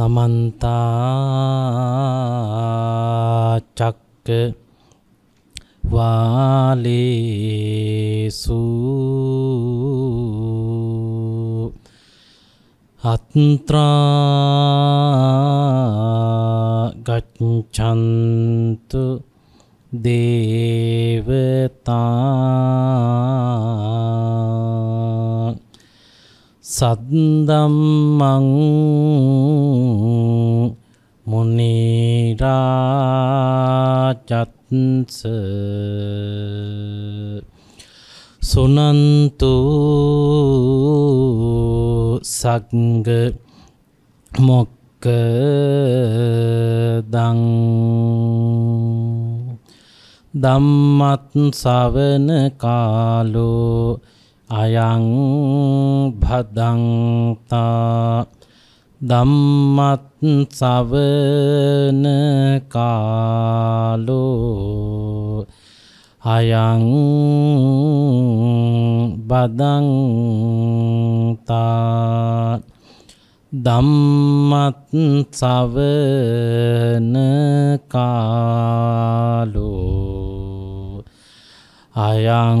සමන්තා චක්ක වාලේසු අත්ත්‍රා ගච්ඡන්තු දේවතා සද්දම්මං මුනිරාජත්ස සුනන්තු සංග මොක්කදං ධම්මත් සවන කාලෝ අයං භදන්තා ධම්මත් සවන කාලෝ අයං බදන්තා ධම්මත් සවන කාලෝ අයං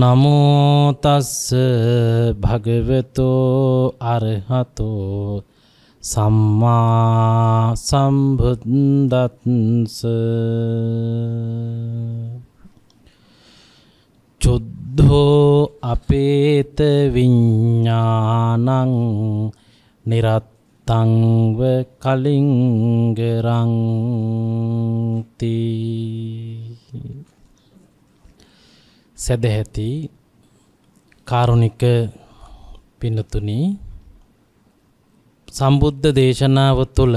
නමෝතස්ස භගවතෝ අරහතෝ සම්මා සම්බුද්දත්ස චුද්ධෝ අපේත විඤ්ඥානං නිරත්තංව කලින්ගරංති සැදැහැති කාරුණික පිනතුනි සම්බුද්ධ දේශනාව තුළ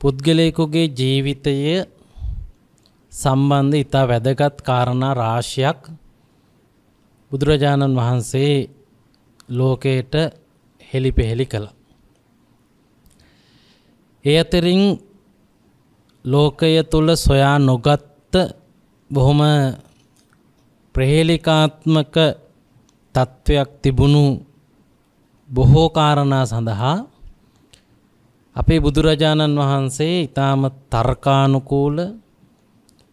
පුද්ගලයෙකුගේ ජීවිතය සම්බන්ධ ඉතා වැදගත් කාරණා රාශියක් බුදුරජාණන් වහන්සේ ලෝකයට හෙළිපෙහෙළි කළා. ඒ අතරින් ලෝකය තුළ සොයා නොගත් බොහොම ප්‍රහේලිකාත්මක තත්ත්වයක් තිබුණු බොහෝ කාරණා සඳහා අපේ බුදුරජාණන් වහන්සේ ඊටාම තර්කානුකූල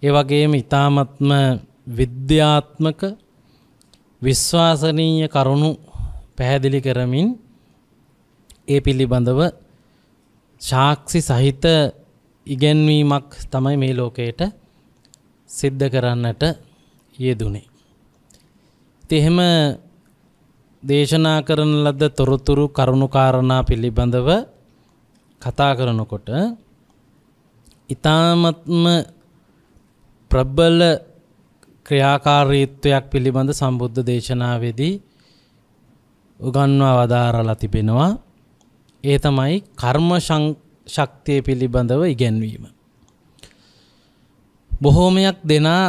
ඒ වගේම ඊටාමත්ම විද්‍යාත්මක විශ්වාසනීය කරුණු පැහැදිලි කරමින් ඒ පිළිබඳව සාක්ෂි සහිත ඉගැන්වීමක් තමයි මේ ලෝකයට සිද්ධ කරන්නට යෙදුනේ ඉතින් එහෙම දේශනා කරන ලද තොරතුරු කරුණු කාරණා පිළිබඳව කතා කරනකොට ඊ타මත්ම ප්‍රබල ක්‍රියාකාරීත්වයක් පිළිබඳ සම්බුද්ධ දේශනාවේදී උගන්වා වදාරලා තිබෙනවා ඒ තමයි කර්ම ශක්තිය පිළිබඳව ඉගැන්වීම බොහෝමයක් දෙනා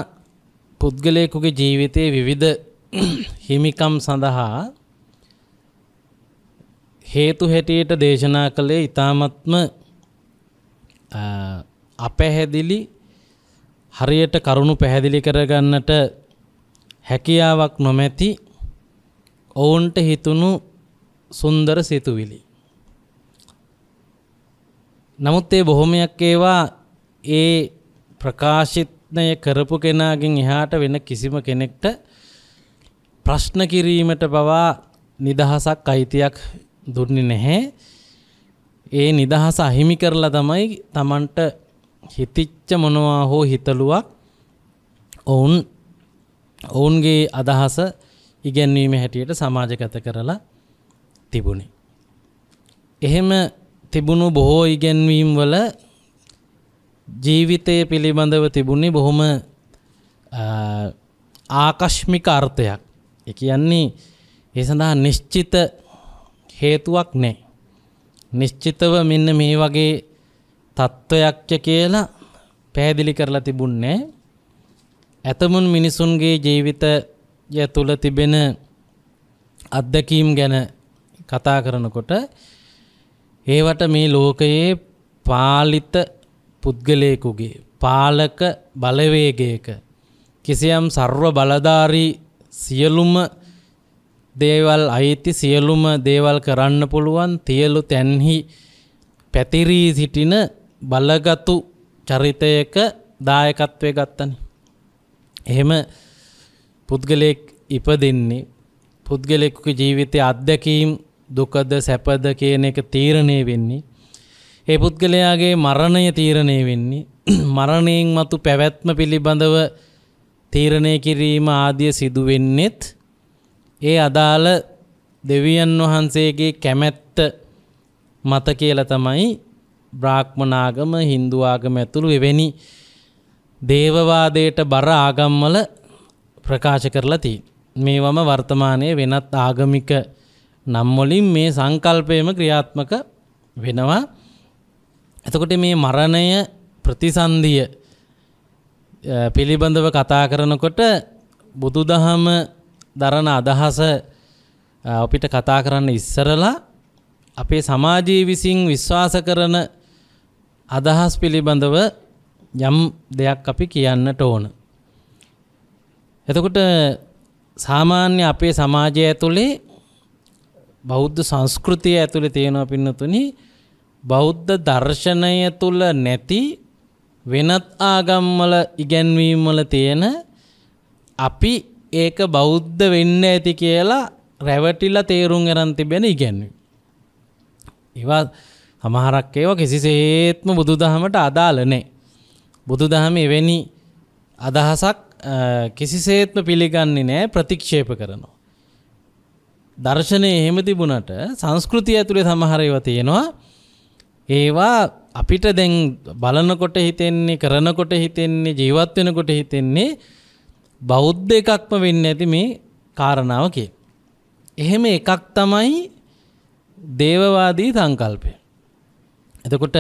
පුද්ගලයෙකුගේ ජීවිතයේ විවිධ හිමිකම් සඳහා හේතු හැටියට දේශනා කළේ ඊ타මත්ම අපැහැදිලි හරියට කරුණු පැහැදිලි කරගන්නට හැකියාවක් නොමැති ඔවුන්ට හිතුණු සුන්දර සිතුවිලි. නමුත් ඒ බොහොමයක් ඒවා ඒ ප්‍රකාශිතය කරපු කෙනාගෙන් එහාට වෙන කිසිම කෙනෙක්ට ප්‍රශ්න කිරීමට පවා නිදහසක් අයිතියක් දුන්නේ නැහැ. ඒ නිදහස අහිමි කරලා තමයි Tamanට හිතිච්ච මොනවා හෝ හිතලුවක් ඔවුන් ඔවුන්ගේ අදහස ඉගැන්වීම හැටියට සමාජගත කරලා තිබුණේ. එහෙම තිබුණු බොහෝ ඉගැන්වීම් වල ජීවිතය පිළිබඳව තිබුණේ බොහොම ආකශ්මික අර්ථයක්. ඒ කියන්නේ ඒ සඳහා නිශ්චිත හේතුවක් නැහැ. නිශ්චිතව මෙන්න මේ වගේ තත්ත්වයක් කියලා පැහැදිලි කරලා තිබුණේ ඇතමුන් මිනිසුන්ගේ ජීවිතය තුළ තිබෙන අත්දැකීම් ගැන කතා කරනකොට ඒවට මේ ලෝකයේ පාලිත පුද්ගලයෙකුගේ පාලක බලවේගයක කිසියම් ਸਰව බලධාරී සියලුම දේවල් අයිති සියලුම දේවල් කරන්න පුළුවන් තියලු තැන්හි පැතිරී සිටින බලගතු චරිතයක දායකත්වය ගත්තන. එහෙම පුද්ගලයෙක් ඉපදින්නේ පුද්ගලෙක්කු ජීවිතය අත්දැකීම් දුකද සැපද කියන එක තීරණය වෙන්නේ. ඒ පුද්ගලයාගේ මරණය තීරණය වෙන්නේ. මරණයෙන් මතු පැවැත්ම පිළිබඳව තීරණය කිරීම ආදිය සිදුවෙන්නෙත් ඒ අදාළ දෙවියන් වහන්සේගේ කැමැත්ත මත කියලා තමයි බ්‍රාහ්මනාගම Hindu ආගම ඇතුළු එවැනි දේවවාදයට බර ආගම්වල ප්‍රකාශ කරලා තියෙනවා. මේවම වර්තමානයේ වෙනත් ආගමික නම් වලින් මේ සංකල්පයම ක්‍රියාත්මක වෙනවා. එතකොට මේ මරණය ප්‍රතිසන්දිය පිළිබඳව කතා කරනකොට බුදුදහම දරන අදහස අපිට කතා කරන්න ඉස්සරලා අපේ සමාජයේ විසින් විශ්වාස කරන අදහස් පිළිබඳව යම් දෙයක් අපි කියන්නට ඕන. එතකොට සාමාන්‍ය අපේ සමාජය ඇතුළේ බෞද්ධ සංස්කෘතිය ඇතුළේ තියෙනවා පින්නතුනි බෞද්ධ දර්ශනය තුල නැති වෙනත් ආගම්වල ඉගැන්වීම්වල තියෙන අපි ඒක බෞද්ධ වෙන්න ඇති කියලා රැවටිලා තේරුම් අරන් තිබෙන ඉගැන්වීම. ඒවා සමහරක් ඒවා කිසිසේත්ම බුදුදහමට අදාළ නැහැ. බුදුදහම එවැනි අදහසක් කිසිසේත්ම පිළිගන්නේ නැහැ ප්‍රතික්ෂේප කරනවා. දර්ශනය එහෙම තිබුණට සංස්කෘතිය ඇතුලේ සමහර ඒවා තියෙනවා. ඒවා අපිට දැන් බලනකොට හිතෙන්නේ කරනකොට හිතෙන්නේ ජීවත් වෙනකොට හිතෙන්නේ බෞද්ධ එකක්ම වෙන්න ඇති මේ කාරණාව කිය. එහෙම එකක් තමයි දේවවාදී සංකල්පය. එතකොට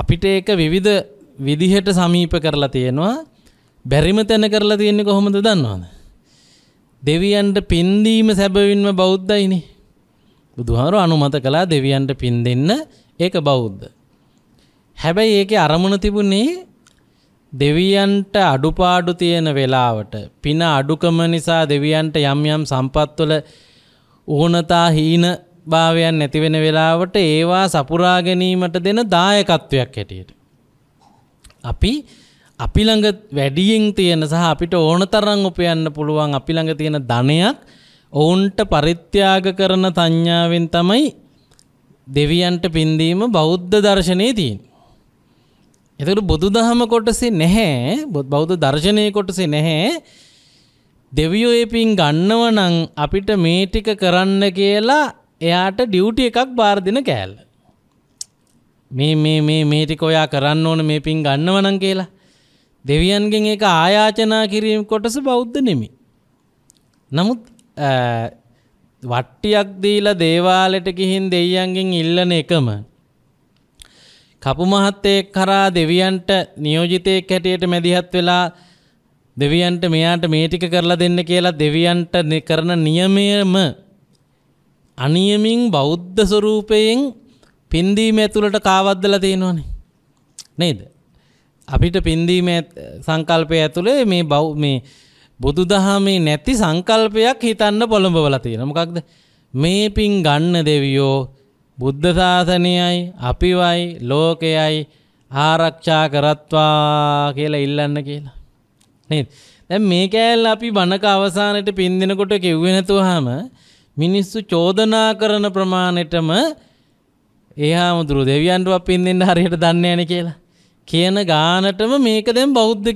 අපිට ඒක විවිධ විදිහට සමීප කරලා තියෙනවා බැරිම තැන කරලා තියෙන්නේ කොහොමද දන්නවද? දෙවියන්ට පින් දීම සැබවින්ම බෞද්ධයිනේ. බුදුහාමුදුරුවෝ අනුමත කළා දෙවියන්ට පින් දෙන්න ඒක බෞද්ධ. හැබැයි ඒකේ අරමුණ තිබුණේ දෙවියන්ට අඩුපාඩු තියෙන වෙලාවට පින අඩුකම නිසා දෙවියන්ට යම් යම් සම්පත්වල ඕනතා හීන භාවයන් නැති වෙන වෙලාවට ඒවා සපුරා ගැනීමට දෙන දායකත්වයක් හැටියට. අපි අපි ළඟ වැඩියෙන් තියෙන සහ අපිට ඕන තරම් උපයන්න පුළුවන් අපි ළඟ තියෙන ධනයක් ඔවුන්ට පරිත්‍යාග කරන සංඥාවෙන් තමයි දෙවියන්ට පින්දීම බෞද්ධ දර්ශනයේ තියෙන්නේ. එතකට බුදු දහම කොටසේ නැහැ බෞද්ධ දර්ශනය කොටසේ නැහැ දෙවියෝ ඒ පින් ගන්නව නම් අපිට මේ ටික කරන්න කියලා එයාට ඩියුටි එකක් බාර දෙන කෑල්ල. මේ මේ මේ මේ ටික ඔයා කරන්න ඕන මේ පින් ගන්නව නම් කියලා. දෙවියන්ගෙන් ඒක ආයාචනා කිරීම කොටස බෞද්ධ නෙමෙයි. නමුත් වට්ටියක් දීලා දේවාලෙට ගිහින් දෙවියන්ගෙන් ඉල්ලන එකම කපු මහත්තයෙක් කරා දෙවියන්ට නියෝජිතයෙක් හැටියට මැදිහත් වෙලා දෙවියන්ට මෙයාට මේ ටික කරලා දෙන්න කියලා දෙවියන්ට කරන නියමයම අනියමින් බෞද්ධ ස්වරූපයෙන් පින්දීම ඇතුළට කාවද්දලා තියෙනවනේ නේද අපිට පින්දීම සංකල්පය ඇතුළේ මේ බෞ මේ බුදුදහමේ නැති සංකල්පයක් හිතන්න පොළඹවලා තියෙනවා මොකක්ද මේ පින් ගන්න දෙවියෝ බුද්ධ ශාසනයයි අපිවයි ලෝකයයි ආරක්ෂා කරත්වා කියලා ඉල්ලන්න කියලා. නේද? දැන් මේ කෑල්ල අපි බණක අවසානයේ පින් දෙනකොට කිව්වේ නැතුවම මිනිස්සු චෝදනා කරන ප්‍රමාණයටම එහාම දුරු දෙවියන්ටවත් පින් දෙන්න හරියට දන්නේ නැහැ කියලා. කියන ගානටම මේක දැන් බෞද්ධ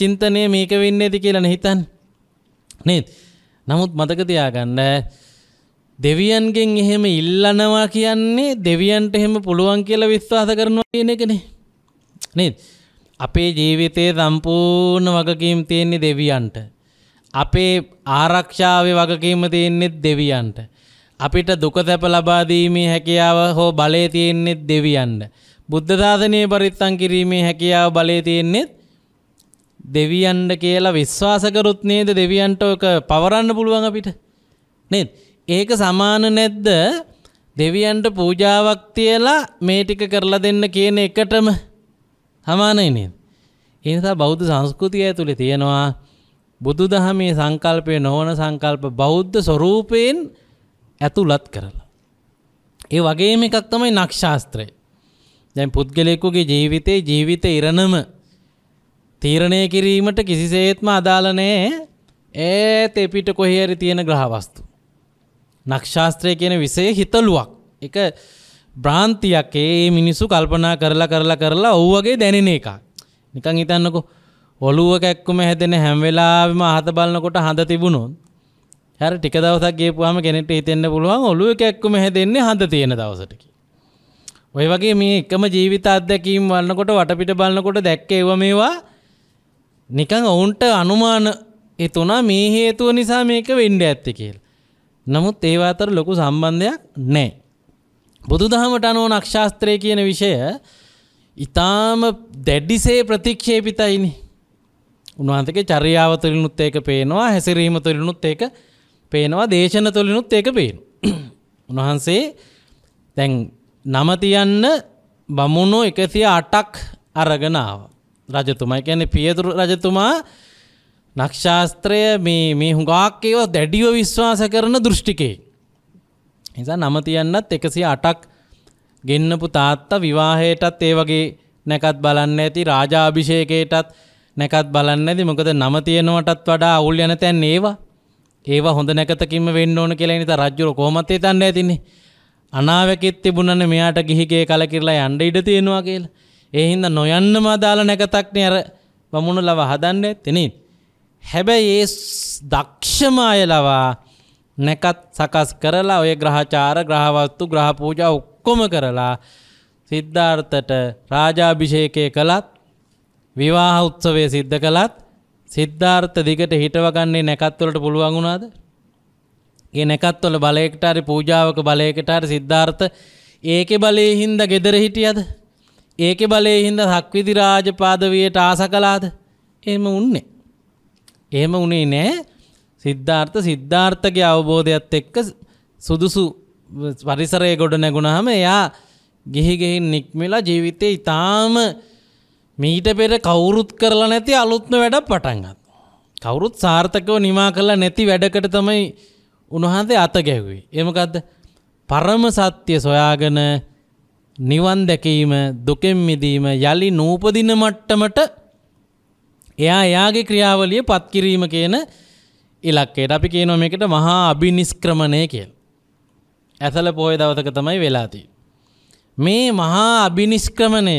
චින්තනය මේක වෙන්නේ නැති කියලා නේ හිතන්නේ. නේද? නමුත් මතක තියාගන්න දෙවියන්ගෙන් එහෙම ඉල්ලනවා කියන්නේ දෙවියන්ට එහෙම පුළුවන් කියලා විශ්වාස කරනවා කියන එකනේ. නේද? අපේ ජීවිතයේ සම්පූර්ණ වගකීම් තියෙන්නේ දෙවියන්ට. අපේ ආරක්ෂාවේ වගකීම තියෙන්නේ දෙවියන්ට. අපිට දුක සැප ලබා දීමේ හැකියාව හෝ බලය තියෙන්නේ දෙවියන්ට. බුද්ධ ශාසනයේ පරිත්තම් කිරීමේ හැකියාව බලය තියෙන්නේ දෙවියන්ට කියලා විශ්වාස කරොත් නේද දෙවියන්ට ඔක පවරන්න පුළුවන් අපිට. නේද? ඒක සමාන නැද්ද දෙවියන්ට පූජාවක් තියලා මේ ටික කරලා දෙන්න කියන එකටම සමානයි නේද? ඒ නිසා බෞද්ධ සංස්කෘතිය ඇතුලේ තියෙනවා බුදුදහමේ සංකල්පය නොවන සංකල්ප බෞද්ධ ස්වරූපයෙන් ඇතුළත් කරලා. ඒ වගේම එකක් තමයි නක්ෂාස්ත්‍රය. දැන් පුද්ගලයෙකුගේ ජීවිතේ ජීවිත ඉරණම තීරණය කිරීමට කිසිසේත්ම අදාළ නැහැ ඈත පිට කොහේ හරි තියෙන ග්‍රහවස්තු. නක්ෂාස්ත්‍රය කියන විසය හිතලුවක්. එක බ්‍රාන්තියක් ඒ මිනිස්සු කල්පනා කරලා කරලා කරලා ඔව්වගේ දැනෙන එකක්. නිකන් හිතන්නකො ඔළුව කැක්කුම හැදෙන හැම වෙලාවෙම අහත බලනකොට හඳ තිබුණොත් හැර ටික දවසක් ගියපුවාම කෙනෙක්ට හිතෙන්න පුළුවන් ඔළුව කැක්කුම හැදෙන්නේ හඳ තියෙන දවසට ඔය වගේ මේ එකම ජීවිත අත්දැකීම් වන්නකොට වටපිට බලනකොට දැක්ක ඒව මේවා නිකන් ඔවුන්ට අනුමාන එතුණා මේ හේතුව නිසා මේක වෙන්න ඇත්තේ කියලා. නමුත් ඒව අතර ලොකු සම්බන්ධයක් නෑ. බුදුදහමට අනුව නක්ෂාස්ත්‍රය කියන විෂය ඉතාම දැඩ්ඩිසේ ප්‍රතික්ෂේපිතයිනි. උන්වහන්සේගේ චර්යාව තුළිනුත් ඒක පේනවා, හැසිරීම තුළිනුත් ඒක පේනවා, දේශන තුළිනුත් ඒක පේනවා. උන්වහන්සේ දැන් නම තියන්න බමුණෝ 108ක් අරගෙන ආවා. රජතුමා කියන්නේ පියතුරු රජතුමා නක්ෂාස්ත්‍රය මේ මේ හුඟක් ඒවා දැඩිව විශ්වාස කරන දෘෂ්ටිකේ. නිසා නම තියන්නත් 108ක් ගෙන්නපු තාත්තා විවාහයටත් ඒ වගේ නැකත් බලන්න ඇති රාජාභිෂේකයටත් නැකත් බලන්න ඇති මොකද නම තියෙනවටත් වඩා අවුල් යන තැන් ඒවා. ඒවා හොඳ නැකතකින්ම වෙන්න ඕන කියලා ඉතින් රජුර කොහොමද හිතන්නේ ඇතින්නේ. අනාවැකෙත් තිබුණනේ මෙයාට ගිහිගේ කලකිරලා යන්න ඉඩ තියෙනවා කියලා. ඒ හින්දා නොයන්නම අදාළ නැකතක්නේ අර වමුණු ලව හදන්නේ ඇත්තේ නේද? හැබැයි ඒ දක්ෂම අය ලවා නැකත් සකස් කරලා ඔය ග්‍රහචාර ග්‍රහවස්තු ග්‍රහ පූජා ඔක්කොම කරලා සිද්ධාර්ථට රාජාභිෂේකය කළත් විවාහ උත්සවය සිද්ධ කළත් සිද්ධාර්ථ දිගට හිටවගන්නේ නැකත් වලට පුළුවන් වුණාද? ඒ නැකත් වල බලයකට හරි පූජාවක බලයකට හරි සිද්ධාර්ථ ඒකේ බලයේ හින්දා gedere හිටියද? ඒකේ බලයේ හින්දා සක්විති රාජ පාදවියට ආස කළාද? එහෙම උන්නේ. එහෙම උනේ නෑ සිද්ධාර්ථ සිද්ධාර්ථගේ අවබෝධයත් එක්ක සුදුසු පරිසරය ගොඩ නැගුණාම එයා ගිහි ගිහින් නික්මලා ජීවිතේ ඊටාම මීට පෙර කවුරුත් කරලා නැති අලුත්ම වැඩක් පටන් කවුරුත් සාර්ථකව නිමා කරලා නැති වැඩකට තමයි උන්වහන්සේ අත ගැහුවේ. ඒ මොකද්ද? පරම සත්‍ය සොයාගෙන නිවන් දැකීම, දුකෙන් මිදීම යලි නූපදින මට්ටමට එයා එයාගේ ක්‍රියාවලිය පත්කිරීම කියන ඉලක්කයට අපි කියනොම එකට මහා අභිනිස්ක්‍රමණය කියල්. ඇසල පොය දවතක තමයි වෙලාති. මේ මහා අභිනිස්ක්‍රමණය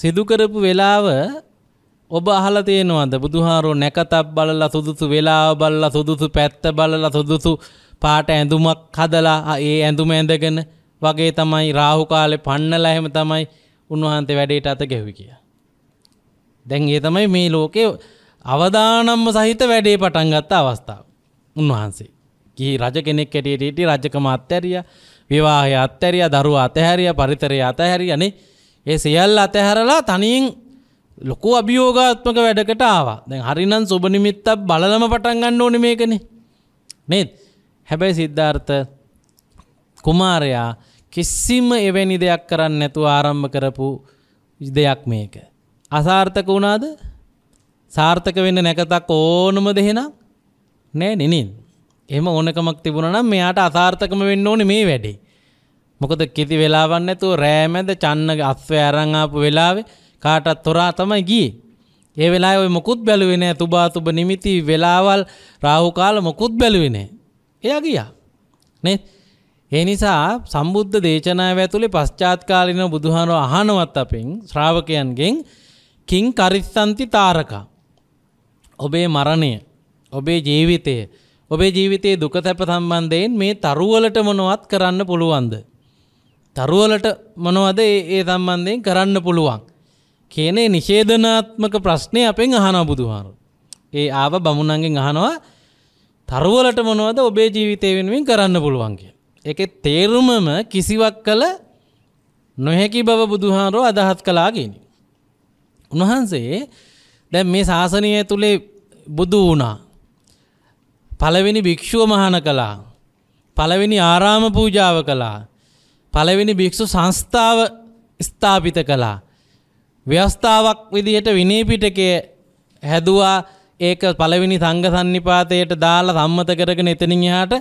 සිදුකරපු වෙලාව ඔබ අහලා තියෙනවද බුදුහාරෝ නැකතක් බලලා සුදුසු වෙලාව බලලා සුදුසු පැත්ත බලලා සුදුසු පාට ඇඳුමක් හදලා ඒ ඇඳුම ඇඳගෙන වගේ තමයි රාහු කාලේ පන්නලා එහෙම තමයි උන්වහන්සේ වැඩේට අත ගැහුවේ කියලා. දැන් ඒ තමයි මේ ලෝකේ අවදානම්ම සහිත වැඩේ පටන් ගත්ත අවස්ථාව. උන්වහන්සේ. ගිහි රජ කෙනෙක් හැටියට හිටිය රජකම අත්හැරියා, විවාහය අත්හැරියා, දරුවා අතහැරියා, පරිතරය අතහැරියා නේ. ඒ සියල්ල අතහැරලා තනියෙන් ලොකු අභියෝගාත්මක වැඩකට ආවා. දැන් හරිනම් සුබ නිමිත්තක් බලලම පටන් ගන්න ඕනේ මේකනේ. නේද? හැබැයි සිද්ධාර්ථ කුමාරයා කිසිම එවැනි දෙයක් කරන්නේ නැතුව ආරම්භ කරපු දෙයක් මේක. අසාර්ථක වුණාද සාර්ථක වෙන්න නැකතක් ඕනම දෙහෙනම් නෑ නෙනින්. එම ඕනකමක් තිබුණනම් මෙයාට අසාර්ථකම වෙන්න ඕනේ මේ වැඩේ. මොකද කිසි වෙලාවක් නැතුව රෑමැද චන්නගේ අස්වැ අරන් ආපු වෙලාවේ කාටත් තොරා තමයි ගියේ. ඒ වෙලාවේ ඔය මොකුත් බැලුවේ නෑ තුබා තුබ නිමිති වෙලාවල් රාහු කාල මොකුත් බැලුවේ නෑ. එයා ගියා. නේද? ඒ නිසා සම්බුද්ධ දේශනාව ඇතුලේ පශ්චාත් කාලින බුදුහාරව අහනවත් අපෙන් ශ්‍රාවකයන්ගෙන් කිං කරිස්සන්ති තාරකා. ඔබේ මරණය ඔබේ ජීවිතය ඔබේ ජීවිතයේ දුක තැප සම්බන්ධයෙන් මේ තරුවලට මොනවත් කරන්න පුළුවන්ද. තරුවලට මොනවද ඒ සම්බන්ධයෙන් කරන්න පුළුවන්. කියනේ නිශේධනාත්මක ප්‍රශ්නය අපෙන් අහන බුදුහාරු. ඒ ආව බමුණන්ගෙන් අහනවා තරුවලට මොනවද ඔබේ ජීවිතය වෙනුවෙන් කරන්න පුළුවන්ගේ. එක තේරුමම කිසිවක් කළ නොහැකි බව බුදුහාරෝ අදහත් කලාගෙන. උන්වහන්සේ දැන් මේ ශාසනය ඇතුලේ බුදු වුණා. පළවෙනි භික්ෂුව මහාන කළා. පළවෙනි ආරාම පූජාව කළා. පළවෙනි භික්ෂු සංස්ථාව ස්ථාපිත කළා. ව්‍යවස්ථාවක් විදිහට විනය පිටකය හැදුවා. ඒක පළවෙනි සංඝ සම්නිපාතයට දාලා සම්මත කරගෙන එතනින් එහාට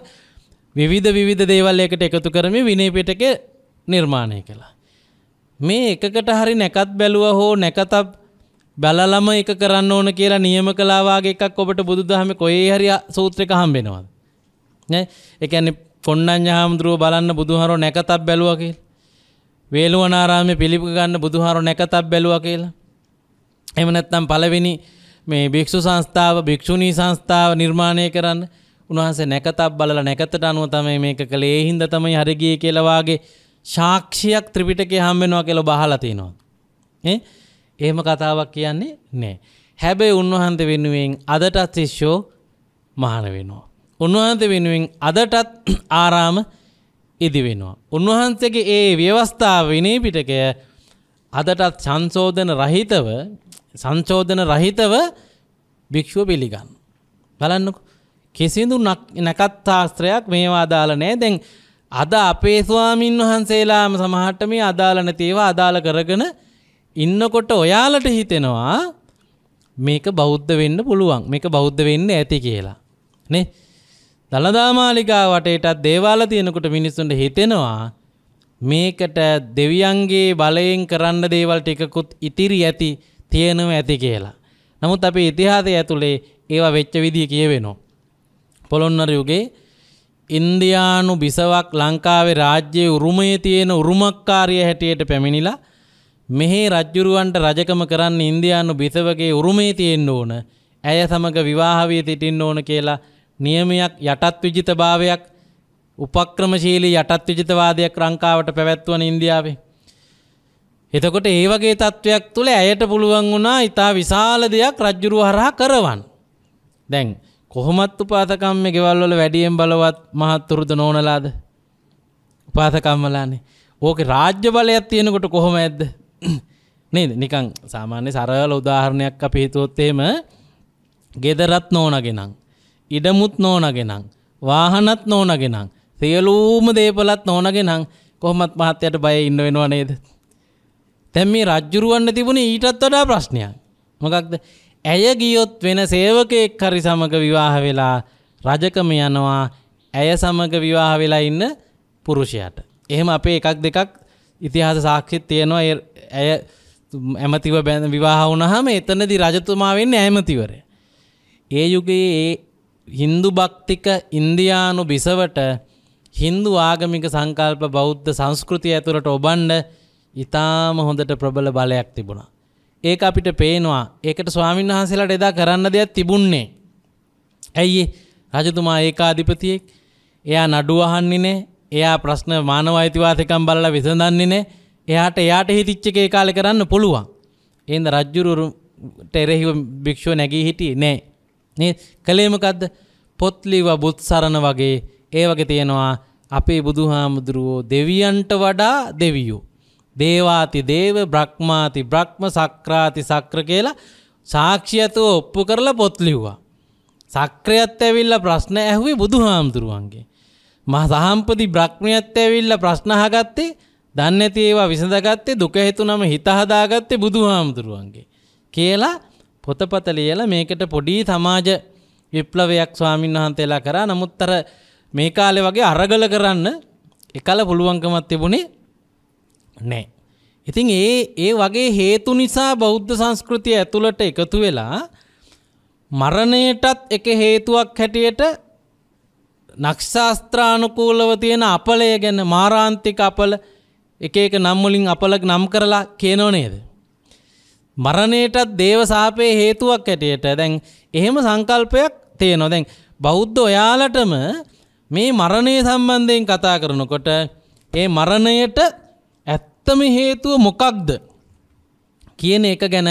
විවිධ විවිධ දේවල් එකට එකතු කරමින් විනය පිටකය නිර්මාණය කළා. මේ එකකට හරි නැකත් බැලුවා හෝ නැකත බලලම එක කරන්න ඕන කියලා නියම කළා වගේ එකක් ඔබට බුදුදහමේ කොහේ හරි සූත්‍රයක හම්බෙනවද? නේ? ඒ කියන්නේ පොණ්ණඤ්ඤ හාමුදුරුව බලන්න බුදුහාරෝ නැකතක් බැලුවා කියලා. වේලුවනාරාමයේ පිළිප ගන්න බුදුහාරෝ නැකතක් බැලුවා කියලා. එහෙම නැත්නම් පළවෙනි මේ භික්ෂු සංස්ථාව භික්ෂුණී සංස්ථාව නිර්මාණය කරන්න උන්වහන්සේ නැකතක් බලලා නැකතට අනුව තමයි මේක කළේ. ඒ හින්දා තමයි හරි ගියේ කියලා වාගේ ශාක්ෂයක් ත්‍රිපිටකේ හම්බෙනවා කියලා බහලා තිනවා. ඈ එහෙම කතාවක් කියන්නේ නෑ. හැබැයි උන්වහන්සේ වෙනුවෙන් අදටත් ශිෂ්‍යෝ මහාන වෙනවා. උන්වහන්සේ වෙනුවෙන් අදටත් ආරාම ඉදි වෙනවා. උන්වහන්සේගේ ඒ ව්‍යවස්ථාව විනය පිටකය අදටත් සංශෝධන රහිතව සංශෝධන රහිතව භික්ෂුව පිළිගන්න. බලන්නකො. කිසිදු නැකත් ශාස්ත්‍රයක් මේවා අදාළ නෑ. දැන් අද අපේ ස්වාමින් වහන්සේලාම සමහට මේ අදාළ නැතිව අදාළ කරගෙන ඉන්නකොට ඔයාලට හිතෙනවා මේක බෞද්ධ වෙන්න පුළුවන් මේක බෞද්ධ වෙන්න ඇති කියලා නේ දළදා මාලිගා වටේටත් දේවාල තියෙනකොට මිනිස්සුන්ට හිතෙනවා මේකට දෙවියන්ගේ බලයෙන් කරන්න දේවල් ටිකකුත් ඉතිරි ඇති තියෙනව ඇති කියලා. නමුත් අපේ ඉතිහාසය ඇතුලේ ඒවා වෙච්ච විදිය කියවෙනවා. පොළොන්නර යුගයේ ඉන්දයානු බිසවක් ලංකාවේ රාජ්‍යයේ උරුමයේ තියෙන උරුමක්කාරය හැටියට පැමිණිලා මෙහේ රජ්ජුරුවන්ට රජකම කරන්න ඉන්දයානු බිසවගේ උරුමේ තියෙන්න ඕන ඇය සමඟ විවාහවී සිටින්න ඕන කියලා නියමයක් යටත් විජිතභාවයක් උපක්‍රමශීලී යටත් විජිතවාදයක් ලංකාවට පැවැත්වන ඉන්දියාවේ. එතකොට ඒ වගේ තත්ත්වයක් තුළ ඇයට පුළුවන් වුණා ඉතා විශාල දෙයක් රජ්ජුරුව හරහා කරවන්. දැන් කොහොමත් උපාසකම් මේ ගෙවල් වල වැඩියෙන් බලවත් මහත්තුරුද නෝනලාද? උපාසකම්මලානේ. ඕකේ රාජ්‍ය බලයක් තියෙනකොට කොහොම ඇද්ද? නේද? නිකන් සාමාන්‍ය සරල උදාහරණයක් අපි හිතුවොත් එහෙම ගෙදරත් නෝනගෙනං, ඉඩමුත් නෝනගෙනං, වාහනත් නෝනගෙනං, සියලුම දේපලත් නෝනගෙනං කොහොමත් මහත්යට බය ඉන්න වෙනව නේද? දැන් මේ රජ්ජුරුවන්න තිබුණේ ඊටත් වඩා ප්‍රශ්නයක්. මොකක්ද? ඇය ගියොත් වෙන සේවකයෙක් හරි සමග විවාහ වෙලා රජකම යනවා ඇය සමග විවාහ වෙලා ඉන්න පුරුෂයාට. එහෙම අපේ එකක් දෙකක් ඉතිහාස සාක්ෂිත් තියෙනවා ඇය ඇමතිව බැඳ විවාහ වුණාම එතනදී රජතුමා වෙන්නේ ඇමතිවරය. ඒ යුගයේ හින්දු භක්තික ඉන්දියානු බිසවට හින්දු ආගමික සංකල්ප බෞද්ධ සංස්කෘතිය ඇතුළට ඔබන්න ඉතාම හොඳට ප්‍රබල බලයක් තිබුණා. ඒක අපිට පේනවා ඒකට ස්වාමීන් වහන්සේලාට එදා කරන්න දෙයක් තිබුන්නේ. ඇයි රජතුමා ඒකාධිපතියෙක් එයා නඩු අහන්නේ නෑ එයා ප්‍රශ්න මානව අයිතිවාසිකම් බලලා විසඳන්නේ නෑ එයාට එයාට හිතිච්ච එක ඒ කාලේ කරන්න පුළුවන්. එහෙනම් රජුරුට එරෙහිව භික්ෂුව නැගී හිටියේ නෑ. නේ කලේ මොකද්ද? පොත් ලිව්වා බුත් සරණ වගේ ඒ වගේ තියෙනවා අපේ බුදුහාමුදුරුවෝ දෙවියන්ට වඩා දෙවියෝ දේවාති දේව බ්‍රහ්මාති බ්‍රහ්ම සක්‍රාති සක්‍ර කියලා සාක්ෂියතුව ඔප්පු කරලා පොත් ලිව්වා. සක්‍රයත් ඇවිල්ලා ප්‍රශ්න ඇහුවේ බුදුහාමුදුරුවන්ගේ. මහ සහම්පති බ්‍රහ්මියත් ඇවිල්ලා ප්‍රශ්න අහගත්තේ දන්නේ නැති ඒවා විසඳගත්තේ දුක හේතු නම හිත හදාගත්තේ බුදුහාමුදුරුවන්ගේ කියලා පොතපත ලියලා මේකට පොඩි සමාජ විප්ලවයක් ස්වාමින් වහන්සේලා කරා නමුත් අර මේ කාලේ වගේ අරගල කරන්න එකල පුළුවන්කමක් තිබුණේ නැහැ. ඉතින් ඒ ඒ වගේ හේතු නිසා බෞද්ධ සංස්කෘතිය ඇතුළට එකතු වෙලා මරණයටත් එක හේතුවක් හැටියට නක්ෂාස්ත්‍රානුකූලව තියෙන අපලය ගැන මාරාන්තික අපල එක එක නම් වලින් අපලක් නම් කරලා කියනෝ නේද? මරණයටත් දේව සාපේ හේතුවක් ඇටියට දැන් එහෙම සංකල්පයක් තියෙනවා. දැන් බෞද්ධ ඔයාලටම මේ මරණය සම්බන්ධයෙන් කතා කරනකොට ඒ මරණයට ඇත්තම හේතුව මොකක්ද කියන එක ගැන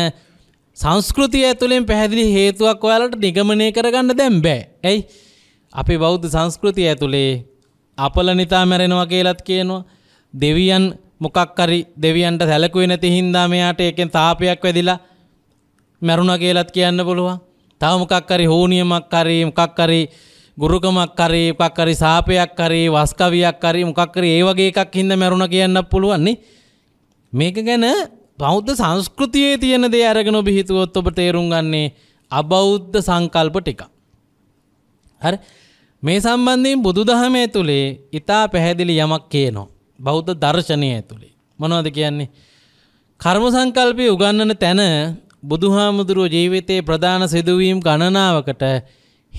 සංස්කෘතිය ඇතුළෙන් පැහැදිලි හේතුවක් ඔයාලට නිගමනය කරගන්න දැම් බෑ. ඇයි අපි බෞද්ධ සංස්කෘතිය ඇතුළේ අපල නිතා මැරෙනවා කියලත් කියනවා. දෙවියන් මොකක්කරි දෙවියන්ට සැලකුවේ නැති හින්දා මෙයාට එකෙන් තාපයක් වැදිලා මැරුණා කියලත් කියන්න පුළුවන්. තව මොකක් හරි හෝනියමක් හරි මොකක් හරි ගුරුකමක් හරි මොකක් හරි සාපයක් හරි වස්කවියක් හරි මොකක් හරි ඒ වගේ එකක් හින්දා මැරුණා කියන්නත් පුළුවන් නේ. මේක ගැන බෞද්ධ සංස්කෘතියේ තියෙන දේ අරගෙන ඔබ හිතුවොත් ඔබ තේරුම් ගන්නේ අබෞද්ධ සංකල්ප ටික. හරි මේ සම්බන්ධයෙන් බුදුදහමේ තුලේ ඊටා පැහැදිලි යමක් කියනවා. බෞද්ධ දර්ශනය ඇතුලේ. මොනවද කියන්නේ? කර්ම සංකල්පයේ උගන්වන තැන බුදුහාමුදුරුව ජීවිතයේ ප්‍රධාන සිදුවීම් ගණනාවකට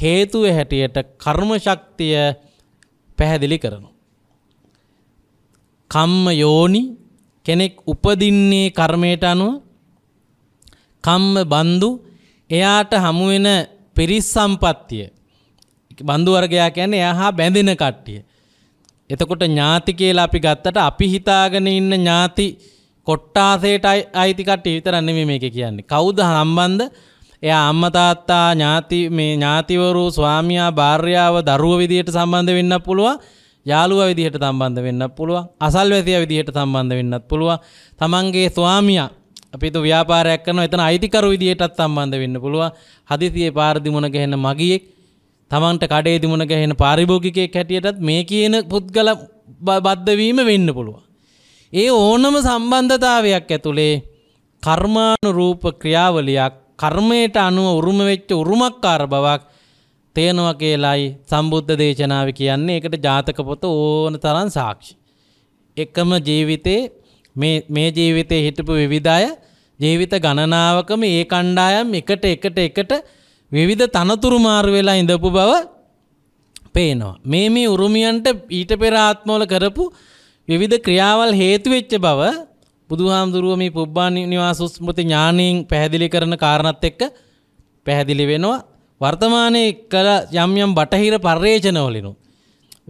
හේතුව හැටියට කර්ම ශක්තිය පැහැදිලි කරනවා. කම්ම යෝනි කෙනෙක් උපදින්නේ කර්මයට අනුව කම්ම බන්දු එයාට හමු වෙන පිරිස් සම්පත්තිය බන්දු වර්ගයා කියන්නේ එයා හා බැඳෙන කට්ටිය. එතකොට ඥාති කියලා අපි ගත්තට අපි හිතාගෙන ඉන්න ඥාති කොට්ටාසයට අයිති කට්ටිය විතරක් නෙමෙයි මේකේ කියන්නේ. කවුද සම්බන්ධ? එයා අම්මා තාත්තා ඥාති මේ ඥාතිවරු ස්වාමියා භාර්යාව දරුවෝ විදියට සම්බන්ධ වෙන්න පුළුවන්. යාළුව විදිහට සම්බන්ධ වෙන්නත් පුළුවන් අසල්වැසිය විදිහට සම්බන්ධ වෙන්නත් පුළුවන් තමන්ගේ ස්වාමියා අපි තු ව්‍යාපාරයක් කරන එතන අයිතිකරු විදිහටත් සම්බන්ධ වෙන්න පුළුවන් හදිසියේ පාරදිමුණ ගැහෙන මගියෙක් තමන්ට කඩේ දිමුණ ගැහෙන පාරිභෝගිකයෙක් හැටියටත් මේ කියන පුද්ගල බද්ධවීම වෙන්න පුළුවන්. ඒ ඕනම සම්බන්ධතාවයක් ඇතුළේ කර්මානුරූප ක්‍රියාවලියක් කර්මයට අනුව උරුම වෙච්ච උරුමක්කාර බවක් තේනවා කියලායි සම්බුද්ධ දේශනාව කියන්නේ ඒකට ජාතක පොත ඕන තරම් සාක්ෂි. එකම ජීවිතේ මේ මේ ජීවිතේ හිටපු විවිධ අය ජීවිත ගණනාවකම ඒ කණ්ඩායම් එකට එකට එකට විවිධ තනතුරු මාරු වෙලා ඉඳපු බව පේනවා. මේ මේ උරුමියන්ට ඊට පෙර ආත්මවල කරපු විවිධ ක්‍රියාවල් හේතු වෙච්ච බව බුදුහාමුදුරුව මේ පුබ්බා නිවාස ස්මෘති ඥාණයෙන් පැහැදිලි කරන කාරණාත් එක්ක පැහැදිලි වෙනවා. වර්තමානයේ කළ යම් යම් බටහිර පර්යේෂණවලිනු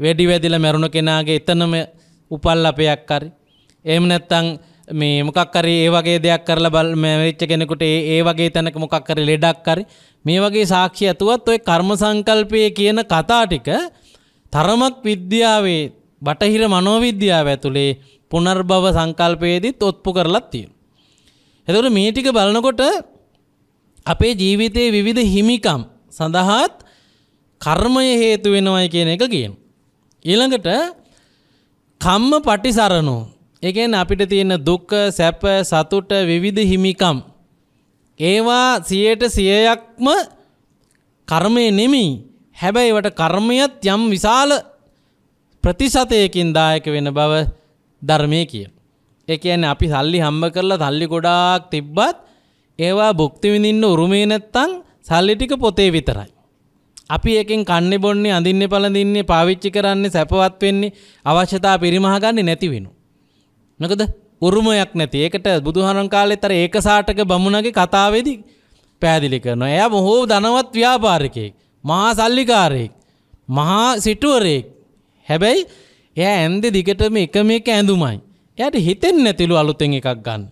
වෙඩි වැදිලා මැරුණ කෙනාගේ එතනම උපල්ලපයක් හරි එහෙම නැත්නම් මේ මොකක් හරි ඒ වගේ දෙයක් කරලා බල මැරිච්ච කෙනෙකුට ඒ ඒ වගේ තැනක මොකක් හරි ලෙඩක් හරි මේ වගේ සාක්ෂි ඇතුවත් ওই කර්ම සංකල්පයේ කියන කතා ටික තරමක් විද්‍යාවේ බටහිර මනෝවිද්‍යාව ඇතුලේ පුනර්භව සංකල්පයේදීත් ඔත්පු කරලා තියෙනවා. එතකොට මේ ටික බලනකොට අපේ ජීවිතයේ විවිධ හිමිකම් සඳහාත් කර්මය හේතු වෙනවයි කියන එක කියන. ඊළඟට කම්ම පටිසරණෝ. ඒ කියන්නේ අපිට තියෙන දුක්, සැප, සතුට, විවිධ හිමිකම් ඒවා 100%ක්ම කර්මය නෙමෙයි. හැබැයි වට කර්මයත් යම් විශාල ප්‍රතිශතයකින් දායක වෙන බව ධර්මයේ කියන. ඒ කියන්නේ අපි සල්ලි හම්බ කරලා සල්ලි ගොඩාක් තිබ්බත් ඒවා භුක්ති විඳින්න උරුමේ නැත්තම් සල්ලිටික පොතේ විතරයි. අපි ඒකෙන් කන්නේ බොන්නේ අඳින්නේ පළඳින්නේ පාවිච්චි කරන්නේ සැපවත් වෙන්නේ අවශ්‍යතා පරිමහගන්නේ නැති වෙනු. මොකද උරුමයක් නැති. ඒකට බුදුහරන් කාලේ තර ඒකසාටක බමුණගේ කතාවේදී පැහැදිලි කරනවා. එයා බොහෝ ධනවත් ව්‍යාපාරිකයෙක්, මහා සල්ලිකාරයෙක්, මහා සිටුවරයෙක්. හැබැයි එයා ඇන්දේ දිගටම එක මේක ඇඳුමයි. එයාට හිතෙන්නේ නැතිලු අලුතෙන් එකක් ගන්න.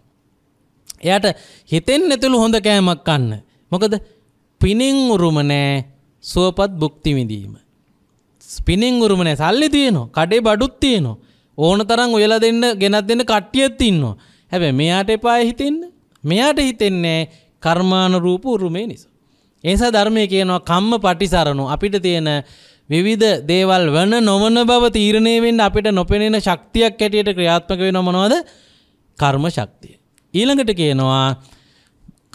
එයාට හිතෙන්නේ නැතිලු හොඳ කෑමක් කන්න. මොකද පිනෙන් උරුම නෑ සුවපත් භුක්ති විඳීම. පිනෙන් උරුම නෑ සල්ලි තියෙනවා. කඩේ බඩුත් තියෙනවා. ඕන තරම් ඔයලා දෙන්න ගෙනත් දෙන්න කට්ටියත් ඉන්නවා. හැබැයි මෙයාට එපා හිතෙන්න. මෙයාට හිතෙන්නේ කර්මානුරූප උරුමේ නිසා. ඒ නිසා ධර්මයේ කියනවා කම්ම පටිසරණෝ අපිට තියෙන විවිධ දේවල් වන නොවන බව තීරණය වෙන්න අපිට නොපෙනෙන ශක්තියක් හැටියට ක්‍රියාත්මක වෙන මොනවද? කර්ම ශක්තිය. ඊළඟට කියනවා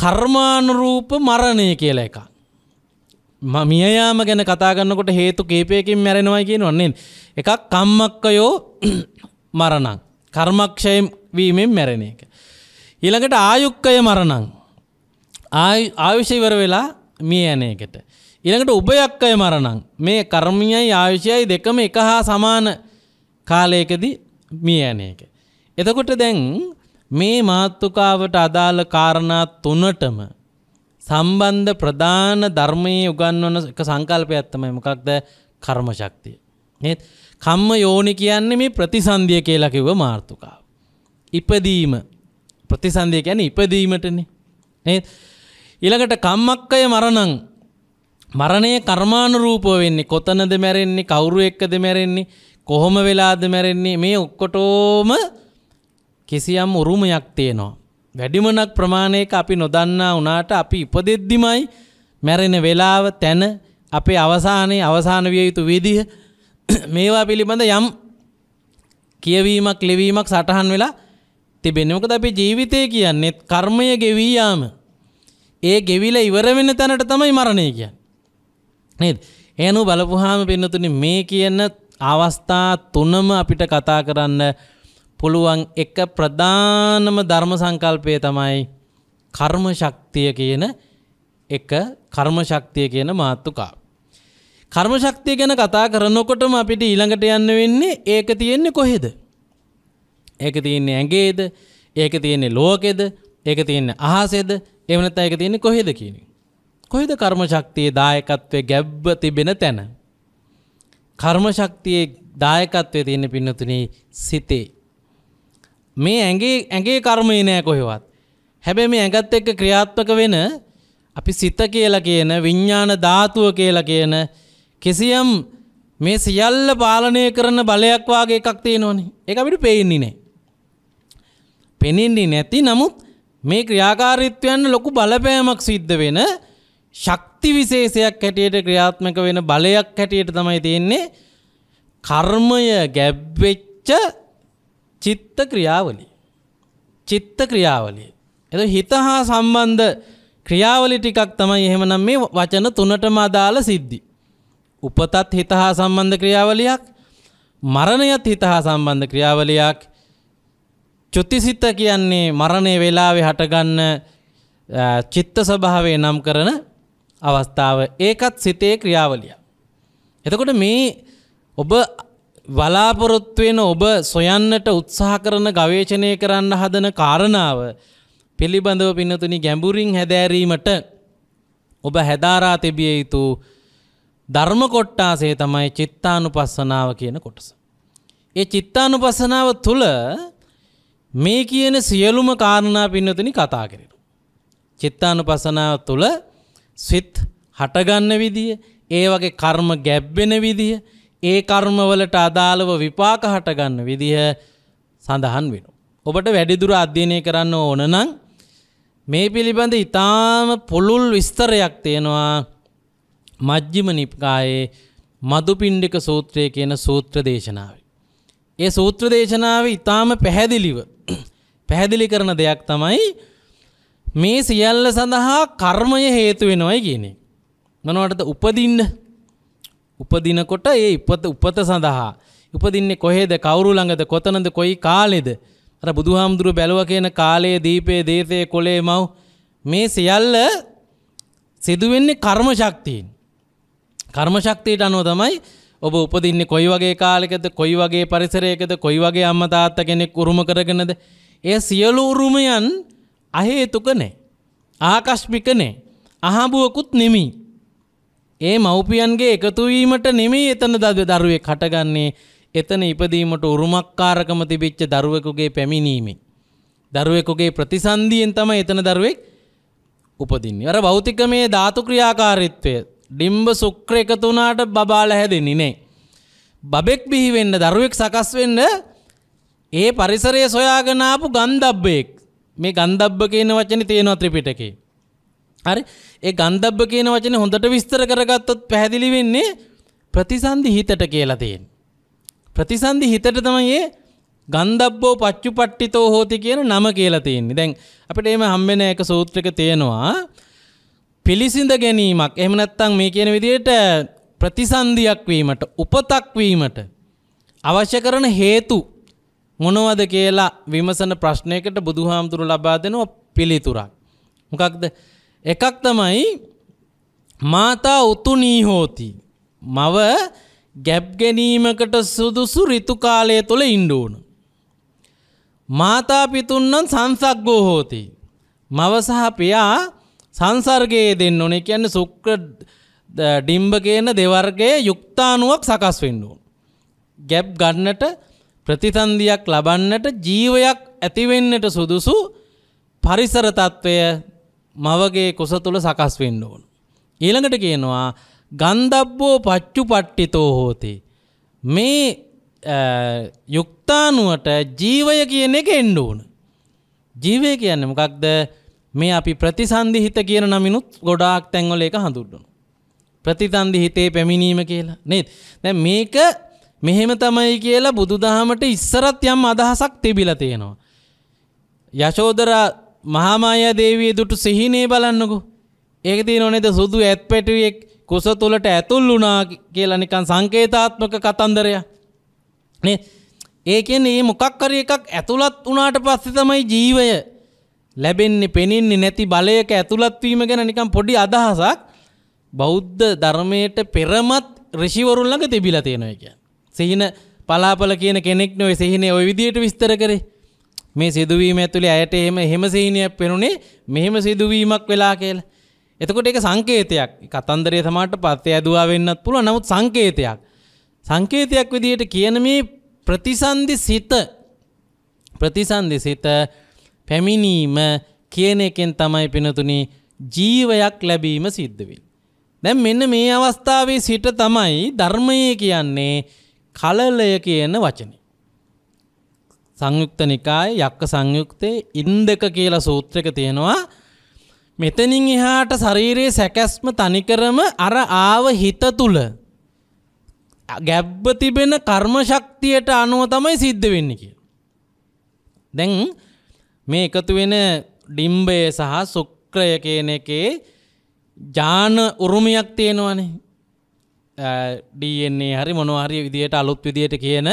කර්මානුරූප මරණය කියලා එකක්. මියයාම ගැන කතාගන්නකොට හේතු කේපයකින් මැරෙනවා කියෙන් වන්නේ. එකක් කම්මක්කයෝ මරණං. කර්මක්ෂය වීමෙන් මැරෙන එක. ඊළඟට ආයුක්කය මරණං. ආයුෂයිවර වෙලා මිය යන එකට. ඊළඟට උබයක්කය මරණං මේ කර්මියයි ආයුෂයයි දෙකම එක හා සමාන කාලයකදී මිය යන එක. එතකොට දැන් මේ මාතෘකාවට අදාළ කාරණා තුනටම සම්බන්ධ ප්‍රධාන ධර්මයේ උගන්වන එක සංකල්පයක් තමයි මොකක්ද කර්ම ශක්තිය. නේද? කම්ම යෝනි කියන්නේ මේ ප්‍රතිසන්දිය කියලා කිව්ව මාතෘකාව. ඉපදීම ප්‍රතිසන්දිය කියන්නේ ඉපදීමටනේ. නේද? ඊළඟට කම්මක්කය මරණං මරණය කර්මානුරූපව වෙන්නේ කොතනද මැරෙන්නේ කවුරු එක්කද මැරෙන්නේ කොහොම වෙලාද මැරෙන්නේ මේ ඔක්කොටම කිසියම් උරුමයක් තියෙනවා. වැඩිමනක් ප්‍රමාණයක අපි නොදන්නා වුණාට අපි ඉපදෙද්දිමයි මැරෙන වෙලාව තැන අපේ අවසානයේ අවසාන විය යුතු විදිහ මේවා පිළිබඳ යම් කියවීමක් ලිවීමක් සටහන් වෙලා තිබෙන්නේ. මොකද අපි ජීවිතය කියන්නේ කර්මය ගෙවි යාම. ඒ ගෙවිලා ඉවර වෙන තැනට තමයි මරණය කියන්නේ. නේද? එහෙනම් බලපුවාම පින්නතුනි මේ කියන අවස්ථා තුනම අපිට කතා කරන්න පුළුවන් එක ප්‍රධානම ධර්ම සංකල්පය තමයි කර්ම ශක්තිය කියන එක කර්ම ශක්තිය කියන මාතෘකාව. කර්ම ශක්තිය ගැන කතා කරනකොටම අපිට ඊළඟට යන්න වෙන්නේ ඒක තියෙන්නේ කොහෙද? ඒක තියෙන්නේ ඇඟේද? ඒක තියෙන්නේ ලෝකෙද? ඒක තියෙන්නේ අහසේද? එහෙම නැත්නම් ඒක තියෙන්නේ කොහෙද කියන කොහෙද කර්ම ශක්තියේ දායකත්වයේ ගැබ්බ තිබෙන තැන? කර්ම ශක්තියේ දායකත්වයේ තියෙන පින්නතුනේ සිතේ. මේ ඇගේ ඇගේ කර්මය නෑ කොහෙවත්. හැබැයි මේ ඇඟත් එක්ක ක්‍රියාත්මක වෙන අපි සිත කියලා කියන විඤ්ඤාණ ධාතුව කියලා කියන කිසියම් මේ සියල්ල පාලනය කරන බලයක් වාගේ එකක් තියෙනවනේ. ඒක අපිට පේන්නේ නෑ. පෙනෙන්නේ නැති නමුත් මේ ක්‍රියාකාරීත්වයන් ලොකු බලපෑමක් සිද්ධ වෙන ශක්ති විශේෂයක් හැටියට ක්‍රියාත්මක වෙන බලයක් හැටියට තමයි තියෙන්නේ කර්මය ගැබ්වෙච්ච චිත්ත ක්‍රියාවලිය. චිත්ත ක්‍රියාවලිය. එද හිත හා සම්බන්ධ ක්‍රියාවලි ටිකක් තමයි එහෙමනම් මේ වචන තුනටම අදාළ සිද්ධි. උපතත් හිත හා සම්බන්ධ ක්‍රියාවලියක් මරණයත් හිත හා සම්බන්ධ ක්‍රියාවලියක් චුතිසිත කියන්නේ මරණය වෙලාවේ හටගන්න චිත්ත ස්වභාවය නම් කරන අවස්ථාව ඒකත් සිතේ ක්‍රියාවලිය. එතකොට මේ ඔබ බලාපොරොත්තු වෙන ඔබ සොයන්නට උත්සාහ කරන ගවේෂණය කරන්න හදන කාරණාව පිළිබඳව පින්නතුනි ගැඹුරින් හැදෑරීමට ඔබ හැදාරා තිබිය යුතු ධර්ම කොට්ටාසේ තමයි චිත්තානුපස්සනාව කියන කොටස. ඒ චිත්තානුපස්සනාව තුළ මේ කියන සියලුම කාරණා පින්නතුනි කතා කරෙන. චිත්තානුපස්සනාව තුළ සිත් හටගන්න විදිය, ඒ වගේ කර්ම ගැබ්බෙන විදිය, ඒ කර්මවලට අදාළව විපාක හටගන්න විදිහ සඳහන් වෙන. ඔබට වැඩිදුර අධ්‍යයනය කරන්න ඕන නම් මේ පිළිබඳ ඉතාම පොළුල් විස්තරයක් තියෙනවා මජ්ජිම නිප්කායේ මදුපිණ්ඩික සූත්‍රය කියන සූත්‍ර දේශනාව. ඒ සූත්‍ර දේශනාව ඉතාම පැහැදිලිව පැහැදිලි කරන දෙයක් තමයි මේ සියල්ල සඳහා කර්මය හේතු වෙනවයි කියන එක. මොනවටද උපදින්න උපදිනකොට ඒ උපත උපත සඳහා උපදින්නේ කොහෙද කවුරු ළඟද කොතනද කොයි කාලෙද අර බුදුහාමුදුරු බැලුවා කියන කාලයේ දීපේ දේසේ කොලේ මව් මේ සියල්ල සිදු වෙන්නේ කර්ම ශක්තියින් කර්ම ශක්තියට අනුව තමයි ඔබ උපදින්නේ කොයි වගේ කාලයකද කොයි වගේ පරිසරයකද කොයි වගේ අම්මා තාත්තා කෙනෙක් උරුම කරගෙනද ඒ සියලු උරුමයන් අහේතුක නැහැ ආකස්මික නැහැ අහඹුවකුත් නෙමෙයි ඒ මව්පියන්ගේ එකතුවීමට නෙමෙයි එතන දරුවේ කටගන්නේ එතන ඉපදීමට උරුමක්කාරකම තිබිච්ච දරුවෙකුගේ පැමිණීමේ. දරුවෙකුගේ ප්‍රතිසන්දියෙන් තමයි එතන දරුවෙක් උපදින්නේ. අර භෞතිකමේ ධාතු ක්‍රියාකාරීත්වය ඩිම්බ සුක්‍ර එකතු වුණාට බබාල හැදෙන්නේ නෑ. බබෙක් බිහි වෙන්න දරුවෙක් සකස් වෙන්න ඒ පරිසරය සොයාගෙන ආපු ගන්ධබ්බෙක්. මේ ගන්ධබ්බ කියන වචනේ තියෙනවා ත්‍රිපිටකේ. හරි ඒ ගන්ධබ්බ කියන වචනේ හොඳට විස්තර කරගත්තොත් පැහැදිලි වෙන්නේ ප්‍රතිසන්දි හිතට කියලා තියෙන. ප්‍රතිසන්දි හිතට තමයි මේ ගන්ධබ්බෝ පච්චුපට්ඨිතෝ හෝති කියන නම කියලා තියෙන්නේ. දැන් අපිට එහෙම හම්බෙන එක සූත්‍රයක තියෙනවා පිළිසිඳ ගැනීමක්. එහෙම නැත්නම් මේ කියන විදිහට ප්‍රතිසන්දියක් වීමට, උපතක් වීමට අවශ්‍ය කරන හේතු මොනවද කියලා විමසන ප්‍රශ්නයකට බුදුහාමුදුරු ලබා දෙනවා පිළිතුරක්. මොකක්ද? එකක් තමයි මාතා උතුනී හෝති. මව ගැබ් ගැනීමකට සුදුසු ඍතු කාලය තුල ඉන්න ඕන. මාතා පිතුන්නම් සංසග්ගෝ හෝති. මව සහ පියා සංසර්ගයේ දෙන්න ඕනේ කියන්නේ සුක්‍ර ඩිම්බ කියන දෙවර්ගයේ යුක්තාණුවක් සකස් වෙන්න ඕන. ගැප් ගන්නට ප්‍රතිසන්දියක් ලබන්නට ජීවයක් ඇති වෙන්නට සුදුසු පරිසර తත්වය මවගේ කුස තුළ සකස් වෙන්න ඕන. ඊළඟට කියනවා ගන්දබ්බෝ පච්චු පට්ටිතෝ හෝතේ. මේ යුක්තානුවට ජීවය කියන එක එන්න ඕන. ජීවය කියන්න මොකක්ද මේ අපි ප්‍රතිසන්දිහිත කියන නමිනුත් ගොඩාක් තැන්වල එක හඳුන්වන. ප්‍රතිතන්දි හිතේ පැමිණීම කියලා නේත්. දැ මේක මෙහෙම තමයි කියලා බුදුදහමට ඉස්සරත් යම් අදහසක් තිබිල තියෙනවා. යශෝදරා මහාමායා දේවිය දුටු සිහිනේ බලන්නකු. ඒක තියෙනව නේද සුදු ඇත් පැටවියෙක් කුස තුලට ඇතුල් වුණා කියලා නිකන් සංකේතාත්මක කතන්දරය. නේ ඒ කියන්නේ මේ මොකක් හරි එකක් ඇතුළත් වුණාට පස්සේ තමයි ජීවය ලැබෙන්නේ පෙනෙන්නේ නැති බලයක ඇතුළත් වීම ගැන නිකන් පොඩි අදහසක් බෞද්ධ ධර්මයට පෙරමත් ඍෂිවරුන් ළඟ තිබිලා තියෙනවා කියන්නේ. සිහින පලාපල කියන කෙනෙක් නෝ සිහිනේ ওই විදියට විස්තර කරේ. මේ සිදුවීම ඇතුලේ ඇයට එහෙම එහෙම සීනියක් පෙනුනේ මෙහෙම සිදුවීමක් වෙලා කියලා. එතකොට ඒක සංකේතයක්. කතන්දරයේ සමාට පත්‍ය ඇදුවා වෙන්නත් පුළුවන්. නමුත් සංකේතයක්. සංකේතයක් විදිහට කියන මේ ප්‍රතිසන්දි සිත ප්‍රතිසන්දි සිත පැමිණීම කියන එකෙන් තමයි පිනතුනි ජීවයක් ලැබීම සිද්ධ වෙන්නේ. දැන් මෙන්න මේ අවස්ථාවේ සිට තමයි ධර්මයේ කියන්නේ කලලය කියන වචනේ. සංයුක්ත නිකාය යක්ක සංයුක්තේ ඉන්දක කියලා සූත්‍රක තියෙනවා මෙතනින් එහාට ශරීරයේ සැකැස්ම තනිකරම අර ආව හිත තුල ගැබ්බ තිබෙන කර්ම ශක්තියට අනුව තමයි සිද්ධ වෙන්නේ කියලා. දැන් මේ එකතු වෙන ඩිම්බය සහ ශුක්‍රය කියන එකේ ජාන උරුමයක් තියෙනවනේ. DNA හරි මොනවා හරි විදියට අලුත් විදියට කියන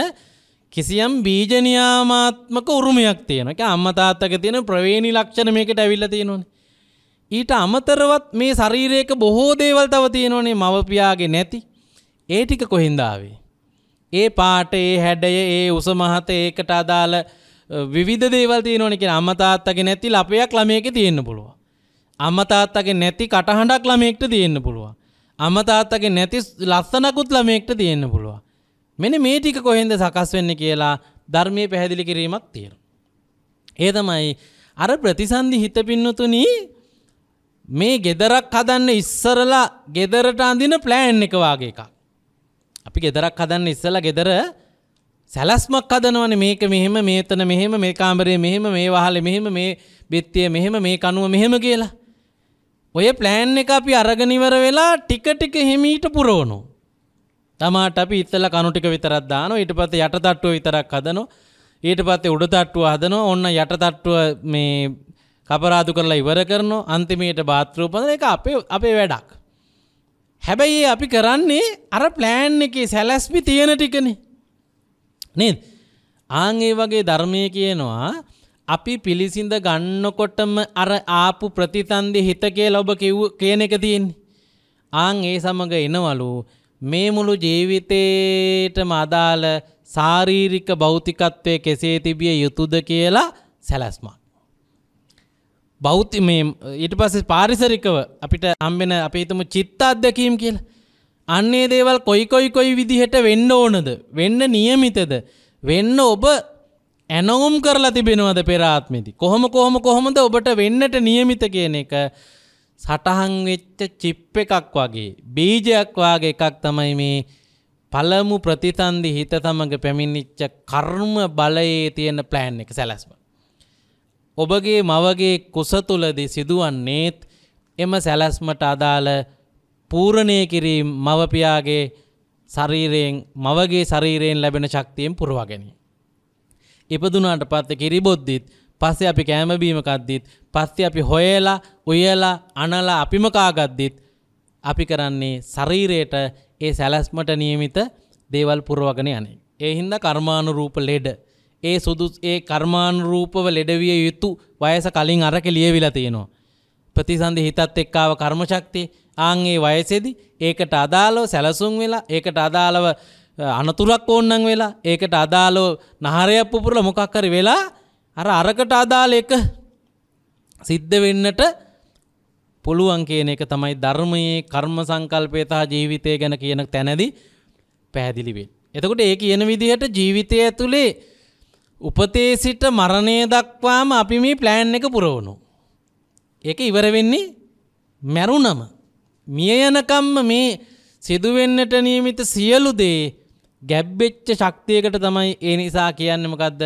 කිසියම් බීජනයාමාත්මක උරුමයක් තියෙන එක අම්ම තාත්තක තියෙන ප්‍රවේණි ලක්ෂණ මේකට ඇවිල්ලා තියෙනවනේ. ඊට අමතරවත් මේ ශරීරයක බොහෝ දේවල් තව තියෙනවනේ මවපියාගේ නැති. ඒ ටික කොහින්ද ආවේ? ඒ පාට, ඒ හැඩය, ඒ උස මහත ඒකට අදාළ විවිධ දේවල් තියෙනවනේ කියන අම්ම තාත්තගේ නැති ලපයක් ළමයකේ තියෙන්න පුළුවන්. අම්ම තාත්තගේ නැති කටහඬක් ළමයෙක්ට තියෙන්න පුළුවන්. අම්ම තාත්තගේ නැති ලස්සනකුත් ළමයෙක්ට තියෙන්න පුළුවන්. මෙන මේ ටික කොහෙන්ද සකස් වෙන්න කියලා ධර්මය පැහැදිලි කිරීමක් තියෙන. ඒ තමයි අර ප්‍රතිසන්දි හිත පින්නතුනී මේ ගෙදරක් හදන්න ඉස්සරලා ගෙදරට අඳින ප්ලෑන් එක වාගේ එකක්. අපි ගෙදරක් හදන්න ඉස්සලා ගෙදර සැලස්මක් හදනවනේ මේක මෙහෙම මේතන මෙහෙම මේ කාමරේ මෙහෙම මේ වහලේ මෙහෙම මේ බෙත්තිය මෙහෙම මේ කණුව මෙහෙම කියලා. ඔය ප්ලෑන් එක අපි අරගෙන ඉවර වෙලා ටික ටික හිමීට පුරවනවා. තමාට අපි ඉස්සෙල්ලා කණු ටික විතරක් දානවා ඊට පස්සේ යට තට්ටුව විතරක් හදනවා ඊට පස්සේ උඩ තට්ටුව හදනවා ඔන්න යට තට්ටුව මේ කපරාදු කරලා ඉවර කරනවා අන්තිමේට බාත්‍රූම් පදන ඒක අපේ අපේ වැඩක් හැබැයි අපි කරන්නේ අර ප්ලෑන් එකේ සැලැස්මි තියෙන ටිකනේ නේද ආන් ඒ වගේ ධර්මයේ කියනවා අපි පිළිසිඳ ගන්නකොටම අර ආපු ප්‍රතිතන්දි හිත කියලා ඔබ කිව් කියන එක තියෙන්නේ. ආන් ඒ සමග එනවලු මේ මුළු ජීවිතේටම අදාළ ශාරීරික භෞතිකත්වය කෙසේ තිබිය යුතුද කියලා සැලැස්මක්. බෞති මේ ඊට පස්සේ පාරිසරිකව අපිට හම්බෙන අපි හිතමු චිත්ත අධ්‍යක්ීම් කියලා. අන්නේ දේවල් කොයි කොයි කොයි විදිහට වෙන්න ඕනද? වෙන්න નિયમિતද? වෙන්න ඔබ ඇනවුම් කරලා තිබෙනවද පෙර ආත්මෙදි? කොහොම කොහොම කොහොමද ඔබට වෙන්නට નિયમિત කියන එක සටහන් වෙච්ච චිප් එකක් වගේ බීජයක් වගේ එකක් තමයි මේ පළමු ප්‍රතිතන්දි හිත සමග පැමිණිච්ච කර්ම බලයේ තියෙන ප්ලෑන් එක සැලැස්ම. ඔබගේ මවගේ කුස තුලදී සිදුවන්නේත් එම සැලැස්මට අදාළ පූර්ණය කිරීම මවපියාගේ ශරීරයෙන් මවගේ ශරීරයෙන් ලැබෙන ශක්තියෙන් පුරවා ගැනීම. ඉපදුනාට පස්සේ කිරිබොද්දිත් පස්සේ අපි කෑමබීම කද්දිත් පස්සේ අපි හොයලා උයලා අනලා අපිම කාගද්දිත් අපි කරන්නේ ශරීරයට ඒ සැලැස්මට නියමිත දේවල් පුරවගෙන යන්නේ. ඒ හින්දා කර්මානුරූප ලෙඩ ඒ සුදු ඒ කර්මානුරූපව ලෙඩවිය යුතු වයස කලින් අරක ලියවිලා තියෙනවා. ප්‍රතිසන්ධි හිතත් එක්කාව කර්මශක්තිය ආන් ඒ වයසේදී ඒකට අදාළව සැලසුම් වෙලා ඒකට අදාළව අනතුරක් ඕන්නන් වෙලා ඒකට අදාළව නහරයක් පුපුරලා මොකක් හරි වෙලා අර අරකට අදාළ එක සිද්ධ වෙන්නට පුළුවන් කියන එක තමයි ධර්මයේ කර්ම සංකල්පය සහ ජීවිතය ගැන කියන තැනදී පැහැදිලි වෙන්නේ. එතකොට ඒ කියන විදිහට ජීවිතය ඇතුලේ උපතේ සිට මරණය දක්වාම අපි මේ ප්ලෑන් එක පුරවනවා. ඒක ඉවර වෙන්නේ මැරුණම මිය යනකම්ම මේ සිදුවෙන්නට නියමිත සියලු දේ ගැබ්බෙච්ච ශක්තියකට තමයි ඒ නිසා කියන්නේ මොකද්ද?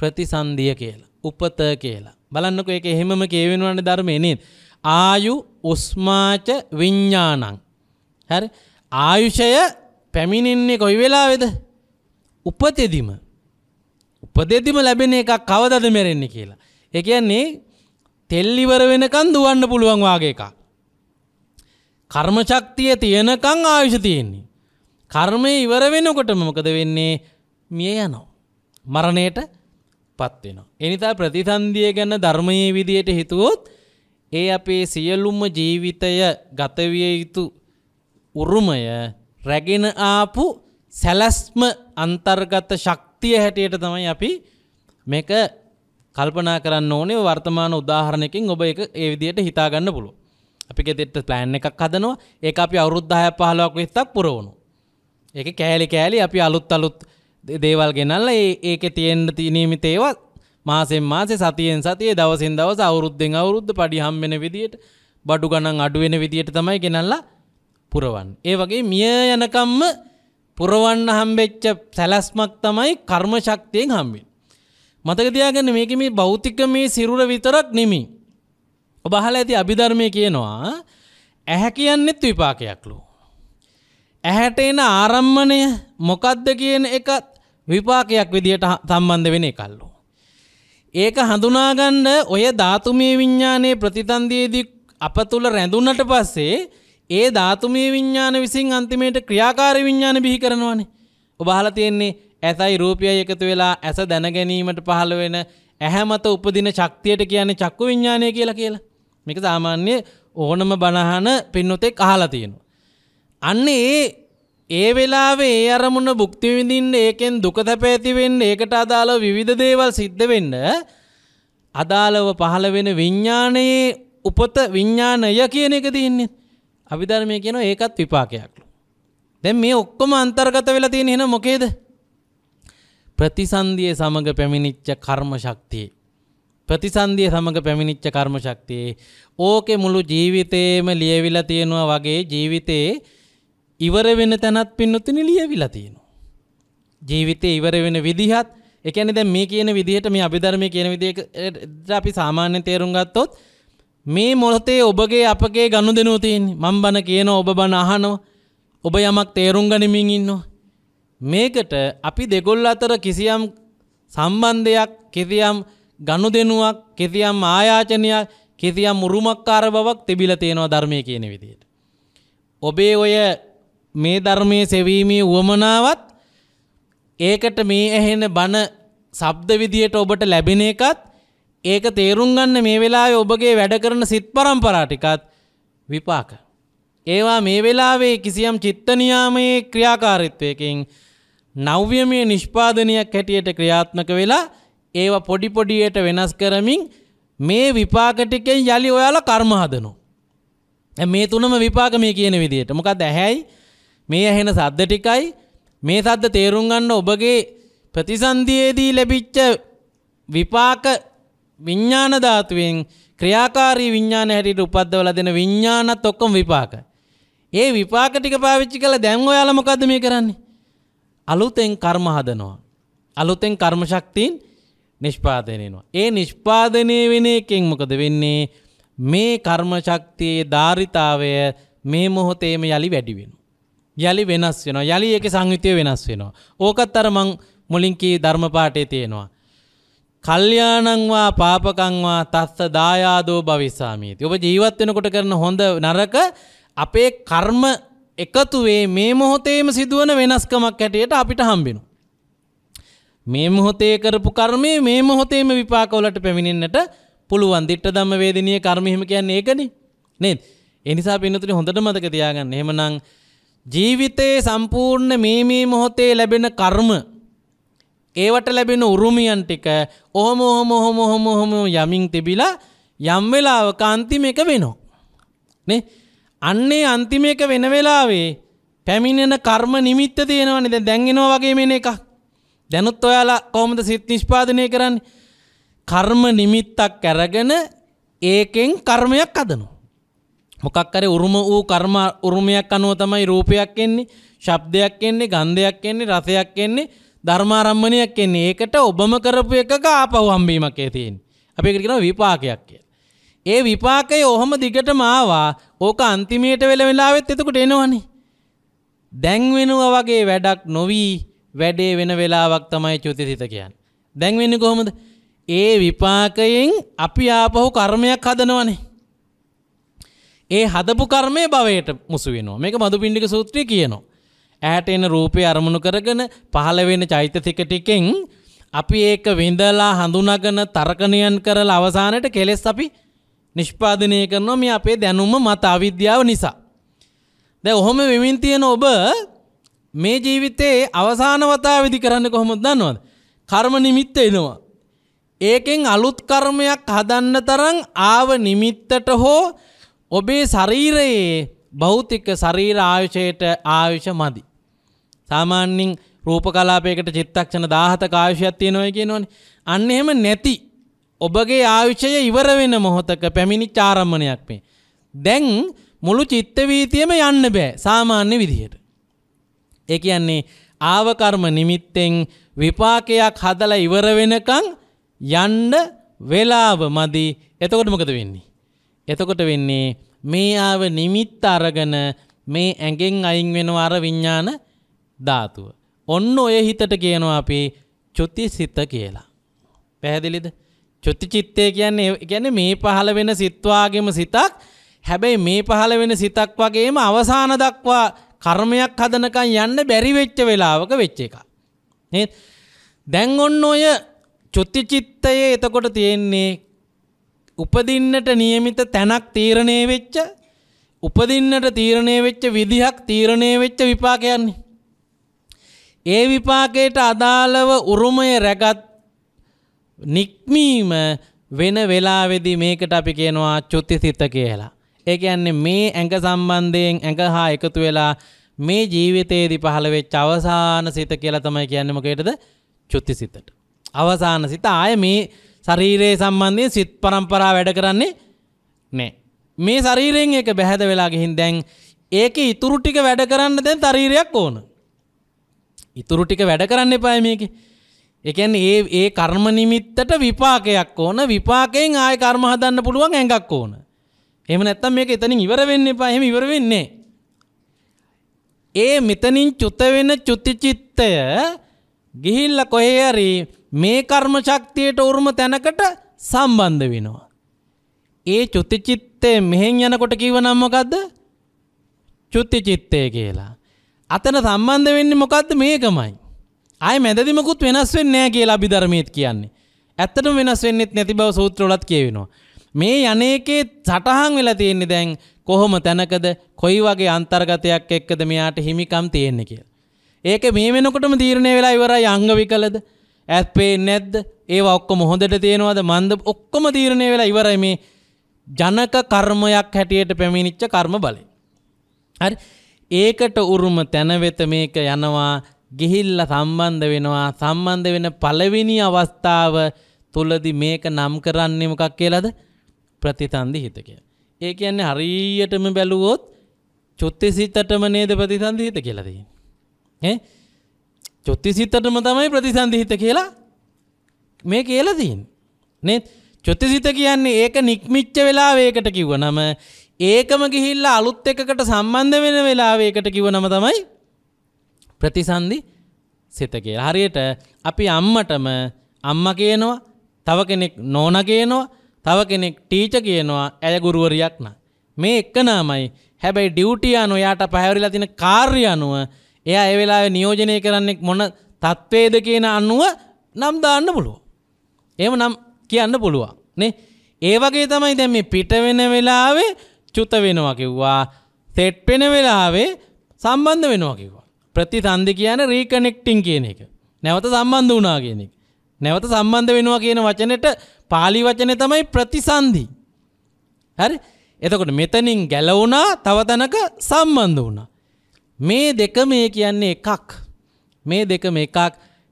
ප්‍රතිසන්දිය කියලා. උපත කියලා. බලන්නක ඒක එහෙමම කියවෙනවන්න ධර්මය නේද. ආයු උස්මාච විඤ්ඥානං. හැරි ආයුෂය පැමිණින්නේ කොයි වෙලාවෙද උපතෙදිම. උපදෙදිම ලැබෙන එකක් කවදද මෙරෙන්නේ කියලා. එකයන්නේ තෙල්ලිවර වෙනකන් දුවන්න පුළුවන් වගේ එකක්. කර්මශක්තිය තියෙනකං ආයුෂ තියෙන්නේ. කර්මය ඉවර වෙනකොටම මොකද වෙන්නේ මිය යනෝ. මරණයට පත්වෙනවා. එනිතා ප්‍රතිසන්දිය ගැන ධර්මයේ විදියට හිතුවොත් ඒ අපේ සියලුම ජීවිතය ගතවිය යුතු උරුමය රැගෙන ආපු සැලැස්ම අන්තර්ගත ශක්තිය හැටියට තමයි අපි මේක කල්පනා කරන්න ඕනේ වර්තමාන උදාහරණයකින් ඔබ එක ඒ විදියට හිතාගන්න පුළුව. අපි ගෙදෙට ප්ලෑන් එකක් හදනවා ඒක අපි අවුරුද්ධහය පහලක් වෙස්සක් පුරවුණු. ඒක කෑලි කෑලි අපි අලුත් අලුත් දේවල් ගෙනල්ල ඒක තියෙන්ට තිනීමිත ඒවත් මාසෙන් මාසේ සතියෙන් සතිය දවසින් දවස අවුරුද්දෙන් අවුරුද්ධ පඩි හම්බෙන විදියට බඩු ගණන් අඩුවෙන විදියට තමයි ගෙනල්ලා පුරවන්. ඒ වගේ මිය යනකම්ම පුරවන්න හම්බෙච්ච සැලැස්මක් තමයි කර්ම ශක්තියෙන් හම්බෙන්. මතක තියාගන්න මේක මේ භෞතික මේ සිරුර විතරක් නෙමි. ඔබ අහලා ඇති අභිධර්මය කියනවා ඇහැ කියන්නෙත් විපාකයක්ලු. ඇහැට එන ආරම්මණය මොකද්ද කියන එකත් විපාකයක් විදියට සම්බන්ධ වෙන එකල්ලු. ඒක හඳුනාගන්න ඔය ධාතුමය විඤ්ඥානයේ ප්‍රතිතන්දයේදී අප තුළ රැඳුන්නට පස්සේ ඒ ධාතුමය විඤ්ඥාන විසින් අන්තිමයට ක්‍රියාකාර විඤ්ඥාන බිහි කරනවානේ. ඔබහල තියෙන්නේ ඇතයි රූපිය එකතු වෙලා ඇස දැනගැනීමට පහළ වෙන ඇහැමත උපදින ශක්තියට කියන්නේ චක්කු විඤ්ඥානය කියලා කියලා. මේක සාමාන්‍ය ඕනම බණහන පින්නොතෙක් අහලා තියෙනවා. අන්නේ ඒ ඒ වෙලාවේ ඒ අරමුණ භුක්ති විඳින්න ඒකෙන් දුක තැපෑති වෙන්න ඒකට අදාළව විවිධ දේවල් සිද්ධ වෙන්න අදාළව පහළ වෙන විඥානයේ උපත විඥානය කියන එක තියෙන්නේ. අභිධර්මයේ කියනවා ඒකත් විපාකයක්ලු. දැන් මේ ඔක්කොම අන්තර්ගත වෙලා තියෙන එහෙනම් මොකේද? ප්‍රතිසන්දියේ සමග පැමිණිච්ච කර්ම ශක්තිය. ප්‍රතිසන්දිය සමඟ පැමිණිච්ච කර්ම ශක්තියේ ඕකේ මුළු ජීවිතේම ලියවිලා තියෙනවා වගේ ජීවිතේ ඉවර වෙන තැනත් පින්නොතින ලියවිලා තියෙනවා. ජීවිතය ඉවර වෙන විදිහත් එකන දැ මේ කියන විදිහට මේ අභිධර්මය කියන විදිට අපි සාමාන්‍ය තේරුම් ගත්තොත් මේ මොලතේ ඔබගේ අපගේ ගණු දෙනූතින් මං බන කියන ඔබ බන අහනෝ ඔබ යමක් තේරුම් ගනිමින් ඉන්නවා. මේකට අපි දෙගොල් අතර කිසියම් සම්බන්ධයක් කිසියම් ගණු දෙනුවක් කිසියම් ආයාචනයක් කිසියම් උරුමක්කාර බවක් තිබිල තියෙනවා ධර්මය කියන විදියට. ඔබේ ඔය මේ ධර්මයේ සෙවීමේ උවමනාවත් ඒකට මේ ඇහෙන බන ශබ්ද විදියට ඔබට ලැබෙන එකත් ඒක තේරුම් ගන්න මේ වෙලාවේ ඔබගේ වැඩ කරන සිත් පරම්පරා ටිකත් විපාක. ඒවා මේ වෙලාවේ කිසියම් චිත්ත නියාමයේ ක්‍රියාකාරීත්වයකින් නව්‍යමය නිෂ්පාදනයක් හැටියට ක්‍රියාත්මක වෙලා ඒවා පොඩි පොඩියට වෙනස් කරමින් මේ විපාක ටිකෙන් යලි ඔයාලා කර්ම හදනවා. මේ තුනම විපාක මේ කියන විදියට. මොකද ඇහැයි මේ ඇහෙන සද්ද ටිකයි මේ සද්ද තේරුම් ගන්න ඔබගේ ප්‍රතිසන්දියේදී ලැබිච්ච විපාක විඥාන ධාතුවෙන් ක්‍රියාකාරී විඥාන හැටියට උපද්දවලා දෙන විඥානත් ඔක්කොම විපාක. ඒ විපාක ටික පාවිච්චි කළා දැන් ඔයාලා මොකද්ද මේ කරන්නේ? අලුතෙන් කර්ම හදනවා. අලුතෙන් කර්ම ශක්තියින් නිෂ්පාදනය වෙනවා. ඒ නිෂ්පාදනය වෙන එකෙන් මොකද වෙන්නේ? මේ කර්ම ශක්තියේ ධාරිතාවය මේ මොහොතේම යලි වැඩි වෙනවා. යළි වෙනස් වෙනවා. යළි ඒකේ සංයුතිය වෙනස් වෙනවා. ඕකත් අර මං මුලින් කී ධර්ම පාඩේ තියෙනවා. කල්යාණං වා පාපකං වා තස්ස දායාදෝ භවිසාමීති. ඔබ ජීවත් වෙනකොට කරන හොඳ නරක අපේ කර්ම එකතු වේ මේ මොහොතේම සිදුවන වෙනස්කමක් හැටියට අපිට හම්බෙනවා. මේ මොහොතේ කරපු කර්මය මේ මොහොතේම විපාකවලට පැමිණෙන්නට පුළුවන්. ditta ධම්ම වේදිනිය කර්ම හිම කියන්නේ ඒකනේ. නේද? ඒ නිසා පින්නතුනේ හොඳට මතක තියාගන්න. එහෙමනම් ජීවිතයේ සම්පූර්ණ මේ මේ මොහොතේ ලැබෙන කර්ම ඒවට ලැබෙන උරුමියන් ටික ඔහොම ඔහොම ඔහොම ඔහොම ඔහොම යමින් තිබිලා යම් වෙලාවක අන්තිම එක වෙනවා. නේ? අන්නේ අන්තිම එක වෙන වෙලාවේ පැමිණෙන කර්ම නිමිත්ත තියෙනවනේ. දැන් දැන් එනවා වගේ මෙන්න එකක්. දැනුත් ඔයාලා කොහොමද සිත් නිෂ්පාදනය කරන්නේ? කර්ම නිමිත්තක් අරගෙන ඒකෙන් කර්මයක් අදනවා. මොකක්කරේ උරුම වූ කර්ම උරුමයක් අනුව තමයි රූපයක් එන්නේ ශබ්දයක් එන්නේ ගන්ධයක් එන්නේ රසයක් එන්නේ ධර්මාරම්මණයක් එන්නේ ඒකට ඔබම කරපු එකක ආපහු හම්බීමක් ඒ තියෙන්නේ. අපි ඒකට කියනවා විපාකයක් කියලා. ඒ විපාකය ඔහම දිගටම ආවා. ඕක අන්තිමයට වෙල වෙලාවෙත් එතකොට එනවනේ. දැන් වෙනවා වගේ වැඩක් නොවි වැඩේ වෙන වෙලාවක් තමයි චුතිසිත කියන්නේ. දැන් වෙන්නේ කොහොමද? ඒ විපාකයෙන් අපි ආපහු කර්මයක් හදනවනේ. ඒ හදපු කර්මය භවයට මුසු වෙනවා. මේක මදුපිණ්ඩික සූත්‍රය කියනවා. ඈට එන රූපය අරමුණු කරගෙන පහළ වෙන චෛතසික ටිකෙන් අපි ඒක විඳලා හඳුනාගෙන තර්කණයන් කරලා අවසානයේ කෙලෙස් අපි නිෂ්පාදනය කරනවා මේ අපේ දැනුම මත අවිද්‍යාව නිසා. දැන් ඔහොම වෙමින් තියෙන ඔබ මේ ජීවිතයේ අවසාන වතාවෙදි කරන්නේ කොහොමද දන්නවද? කර්ම නිමිත්ත එනවා. ඒකෙන් අලුත් කර්මයක් හදන්න තරම් ආව නිමිත්තට හෝ ඔබේ ශරීරයේ භෞතික ශරීර ආයුෂයට ආයුෂ මදි. සාමාන්‍යයෙන් රූප කලාපයකට චිත්තක්ෂණ 17ක ආයුෂයක් තියෙනවා කියනවනේ. අන්න එහෙම නැති ඔබගේ ආයුෂය ඉවර වෙන මොහොතක පැමිණිච්ච ආරම්මණයක් මේ. දැන් මුළු චිත්ත වීතියම යන්න බෑ සාමාන්‍ය විදිහට. ඒ කියන්නේ ආව කර්ම නිමිත්තෙන් විපාකයක් හදලා ඉවර වෙනකන් යන්න වෙලාව මදි. එතකොට මොකද වෙන්නේ? එතකොට වෙන්නේ මේ ආව නිමිත්ත අරගෙන මේ ඇඟෙන් අයින් වෙනවා අර විඥාන ධාතුව. ඔන්න ඔය හිතට කියනවා අපි චුතිසිත කියලා. පැහැදිලිද? චුතිචිත්තය කියන්නේ කියන්නේ මේ පහළ වෙන සිත් සිතක්. හැබැයි මේ පහළ වෙන සිතක් වගේම අවසාන දක්වා කර්මයක් හදනකන් යන්න බැරි වෙච්ච වෙලාවක වෙච්ච එක. නේද? දැන් ඔන්න ඔය චුතිචිත්තයේ එතකොට තියෙන්නේ උපදින්නට નિયમિત තැනක් තීරණය වෙච්ච උපදින්නට තීරණය වෙච්ච විදිහක් තීරණය වෙච්ච විපාකයන්නේ. ඒ විපාකයට අදාළව උරුමය රැගත් නික්මීම වෙන වෙලාවෙදී මේකට අපි කියනවා චුතිසිත කියලා. ඒ කියන්නේ මේ ඇඟ සම්බන්ධයෙන් ඇඟ හා එකතු වෙලා මේ ජීවිතයේදී පහළ වෙච්ච අවසාන සිත කියලා තමයි කියන්නේ මොකේද? චුතිසිතට. අවසාන සිත ආය මේ ශරීරයේ සම්බන්ධයෙන් සිත් පරම්පරා වැඩ කරන්නේ නෑ. මේ ශරීරයෙන් එක බැහැද වෙලා ගිහින් දැන් ඒක ඉතුරු ටික වැඩ කරන්න දැන් ශරීරයක් ඕන. ඉතුරු ටික වැඩ කරන්න එපා මේකේ. ඒ කියන්නේ ඒ ඒ කර්ම නිමිත්තට විපාකයක් ඕන. විපාකයෙන් ආයෙ කර්ම හදන්න පුළුවන් ඇඟක් ඕන. එහෙම නැත්තම් මේක එතනින් ඉවර වෙන්න එපා. එහෙම ඉවර වෙන්නේ ඒ මෙතනින් චුත වෙන චුති චිත්තය ගිහිල්ල කොහේ හරි මේ කර්ම ශක්තියට උරුම තැනකට සම්බන්ධ වෙනවා. ඒ චුතිචිත්තේ මෙහෙන් යනකොට කිව නම් මොකද්ද? චුතිචිත්තේ කියලා. අතන සම්බන්ධ වෙන්නේ මොකද්ද මේකමයි. ආයේ මැදදි මොකුත් වෙනස් වෙන්නේ නැහැ කියලා අභිධර්මයේත් කියන්නේ. ඇත්තටම වෙනස් වෙන්නෙත් නැති බව සූත්‍රවලත් කියවෙනවා. මේ යන්නේකේ සටහන් වෙලා තියෙන්නේ දැන් කොහොම තැනකද කොයි වගේ අන්තර්ගතයක් එක්කද මෙයාට හිමිකම් තියෙන්නේ කියලා. ඒක මේ වෙනකොටම තීරණය වෙලා ඉවරයි අංගවි කලද ඇත්පේ නැද්ද ඒ ඔක්කො මොහොදට තියෙනවද මන්ද ඔක්කොම තීරණය වෙලා ඉවරයි මේ ජනක කර්මයක් හැටියට පැමිණිච්ච කර්ම බලය. හරි ඒකට උරුම තැනවෙත මේක යනවා ගිහිල්ල සම්බන්ධ වෙනවා සම්බන්ධ වෙන පළවෙනි අවස්ථාව තුලදි මේක නම් කරන්නේ මොකක් කියලාද ප්‍රතිසන්දි හිත කියලා. ඒ කියන්නේ හරියටම බැලුවොත් චුත්තිසිතටම නේද ප්‍රතිසන්දි හිත කියලා තියෙන්නේ. චොත්තිසිතටම තමයි ප්‍රතිසන්දිහිත කියලා මේ කියලදීන් නේ චොත්තිසිත කියන්නේ ඒක නික්මිච්ච වෙලාවේකට කිව්වනම ඒකම ගිහිල්ලා අලුත් එකකට සම්බන්ධ වෙන වෙලාවේකට කිව්වනම තමයි ප්‍රතිසන්දි සිත කියලා. හරියට අපි අම්මටම අම්මා කියනවා, තව කෙනෙක් නෝනා කියනවා, තව කෙනෙක් ටීචර් කියනවා, ඇය ගුරුවරියක් නා. මේ එක නාමයි. හැබැයි ඩියුටි අනුව යාට පැහැරිලා තියෙන කාර්ය අනුව එයා ඒ වෙලාවේ නියෝජනය කරන්නේ මොන තත්වේද කියන අනුව නම් දාන්න පුළුවන්. එහෙම නම් කියන්න පුළුවන්. නේ? ඒ වගේ තමයි දැන් මේ පිට වෙන වෙලාවේ චුත වෙනවා කිව්වා. සෙට් වෙන වෙලාවේ සම්බන්ධ වෙනවා කිව්වා. ප්‍රතිසන්දි කියන්නේ රීකනෙක්ටිං කියන එක. නැවත සම්බන්ධ වුණා කියන එක. නැවත සම්බන්ධ වෙනවා කියන වචනෙට pāli වචනේ තමයි ප්‍රතිසන්දි. හරි? එතකොට මෙතනින් ගැලවුණා තව තැනක සම්බන්ධ වුණා. මේ දෙක මේ කියන්නේ එකක්. මේ දෙකම එකක්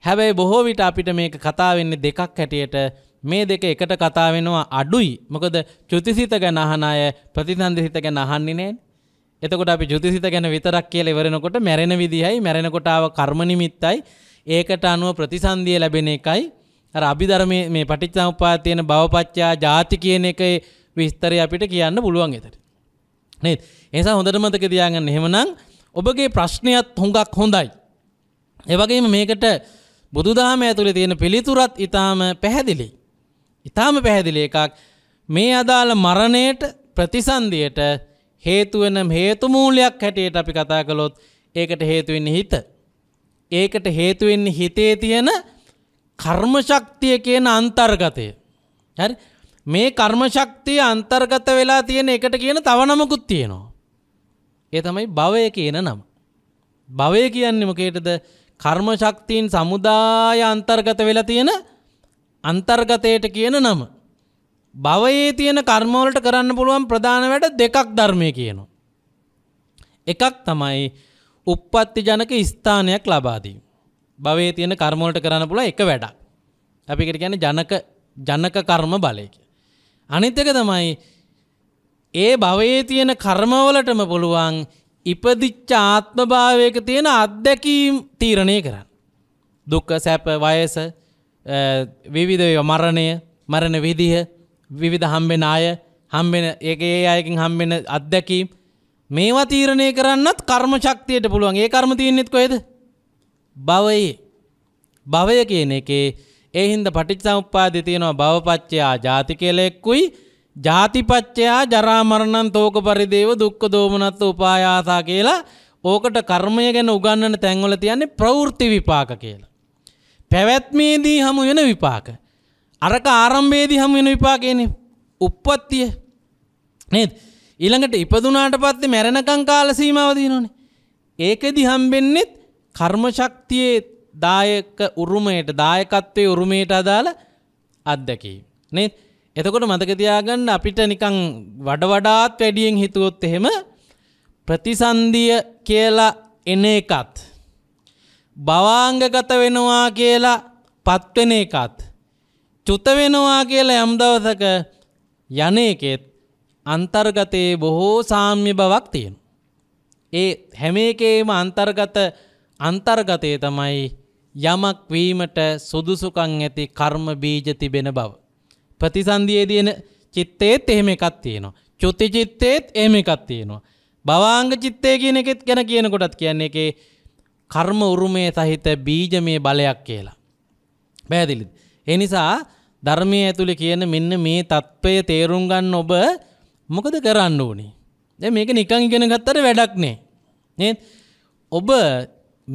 හැබැයි බොහෝ විට අපිට මේක කතා වෙන්නේ දෙකක් හැටියට මේ දෙක එකට කතා වෙනවා අඩුයි. මොකද චුතිසිත ගැන අහන අය ප්‍රතිසන්දිසිත ගැන අහන්නේ නැහැ. එතකොට අපි චුතිසිත ගැන විතරක් කියලා ඉවරනකොට මැරෙන විදිහයි මැරෙනකොට ආව කර්ම නිමිත්තයි ඒකට අනුව ප්‍රතිසන්දිය ලැබෙන එකයි අර අභිධර්මයේ මේ පටිච්චසමුප්පාද තියෙන භවපච්චා ಜಾති කියන එකේ විස්තරය අපිට කියන්න පුළුවන් ඒතර. නේද? ඒ නිසා හොඳට මතක තියාගන්න. එහෙමනම් ඔබගේ ප්‍රශ්නයත් හොඟක් හොඳයි. එවගේම මේකට බුදුදහම ඇතුළේ තියෙන පිළිතුරත් ඊටාම පැහැදිලි. ඊටාම පැහැදිලි එකක් මේ අදාළ මරණයට ප්‍රතිසන්දියට හේතු වෙන හේතු මූලයක් හැටියට අපි කතා කළොත් ඒකට හේතු වෙන්නේ හිත. ඒකට හේතු වෙන්නේ හිතේ තියෙන කර්ම ශක්තිය කියන අන්තර්ගතය. හරි? මේ කර්ම ශක්තිය අන්තර්ගත වෙලා තියෙන එකට කියන තව නමකුත් තියෙනවා. ඒ තමයි භවය කියන නම. භවය කියන්නේ මොකේද? කර්ම ශක්තියින් සමුදාය අන්තර්ගත වෙලා තියෙන අන්තර්ගතයට කියන නම. භවයේ තියෙන කර්ම වලට කරන්න පුළුවන් ප්‍රධාන වැඩ දෙකක් ධර්මයේ කියනවා. එකක් තමයි uppatti ජනක ස්ථානයක් ලබා දීම. භවයේ තියෙන කර්ම වලට කරන්න පුළුවන් එක වැඩක්. අපි ඒකට කියන්නේ ජනක ජනක කර්ම බලය කියලා. අනිත් එක තමයි ඒ භවයේ තියෙන කර්මවලටම පුළුවන් ඉපදිච්ච ආත්මභාවයක තියෙන අත්දැකීම් තීරණය කරන්න. දුක්ක සැප වයස විවිධ මරණය මරණ විදිහ විවිධ හම්බෙන අය හම්බෙන ඒ ඒ අයකින් හම්බෙන අත්දැකීම් මේවා තීරණය කරන්නත් කර්ම ශක්තියට පුළුවන් ඒ කර්ම තියන්නෙත් කොේද බවයේ භවය කියන එකේ ඒ හින්ද පටිච්ච සමුප්පාදේ තියෙනවා භවපච්චයා ජාති කියලා එක්කුයි ජාතිපච්චයා ජරාමරණන් තෝක පරිදේව දුක්ක දෝමනත්ත උපායාසා කියලා ඕකට කර්මය ගැන උගන්නන තැන්වල තියන්නේ ප්‍රවෘත්ති විපාක කියලා. පැවැත්මේදී හමු වෙන විපාක. අරක ආරම්භේදී හමු වෙන විපාකයන උප්පත්තිය නේද. ඊළඟට ඉපදුනාට පත්ති මැරණකං කාල සීමාවදී නොනේ. ඒකෙදි හම්බෙන්නෙත් කර්මශක්තියේ දායක උරුමයට දායකත්වය උරුමයට අදාළ අත්දැකීම. නේද. එතකොට මතකතියාගන්න අපිට නිකං වඩ වඩාත් වැඩියෙන් හිතුවොත් එහෙම ප්‍රතිසන්දිය කියලා එන එකත්. බවාංගගත වෙනවා කියලා පත්වෙන එකත්. චුත වෙනවා කියලා යම් දවසක යන එකෙත් අන්තර්ගතයේ බොහෝ සාම්‍ය බවක් තියෙන. ඒ හැම එකේම අන්තර්ගත අන්තර්ගතයේ තමයි යමක් වීමට සුදුසුකම් ඇති කර්ම බීජ තිබෙන බව. ප්‍රතිසන්දියේ තියෙන චිත්තේත් එහෙම එකක් තියෙනවා. චුති චිත්තේත් එහෙම එකක් තියෙනවා. භවාංග චිත්තය කියන එකෙත් ගැන කියනකොටත් කියන්නේ එකේ කර්ම උරුමය සහිත බීජමය බලයක් කියලා. පැහැදිලිද? ඒ නිසා ධර්මයේ ඇතුලේ කියන මෙන්න මේ தত্ত্বය තේරුම් ගන්න ඔබ මොකද කරන්න ඕනේ? දැන් මේක නිකන් ඉගෙන ගත්තට වැඩක් නෑ. නේද? ඔබ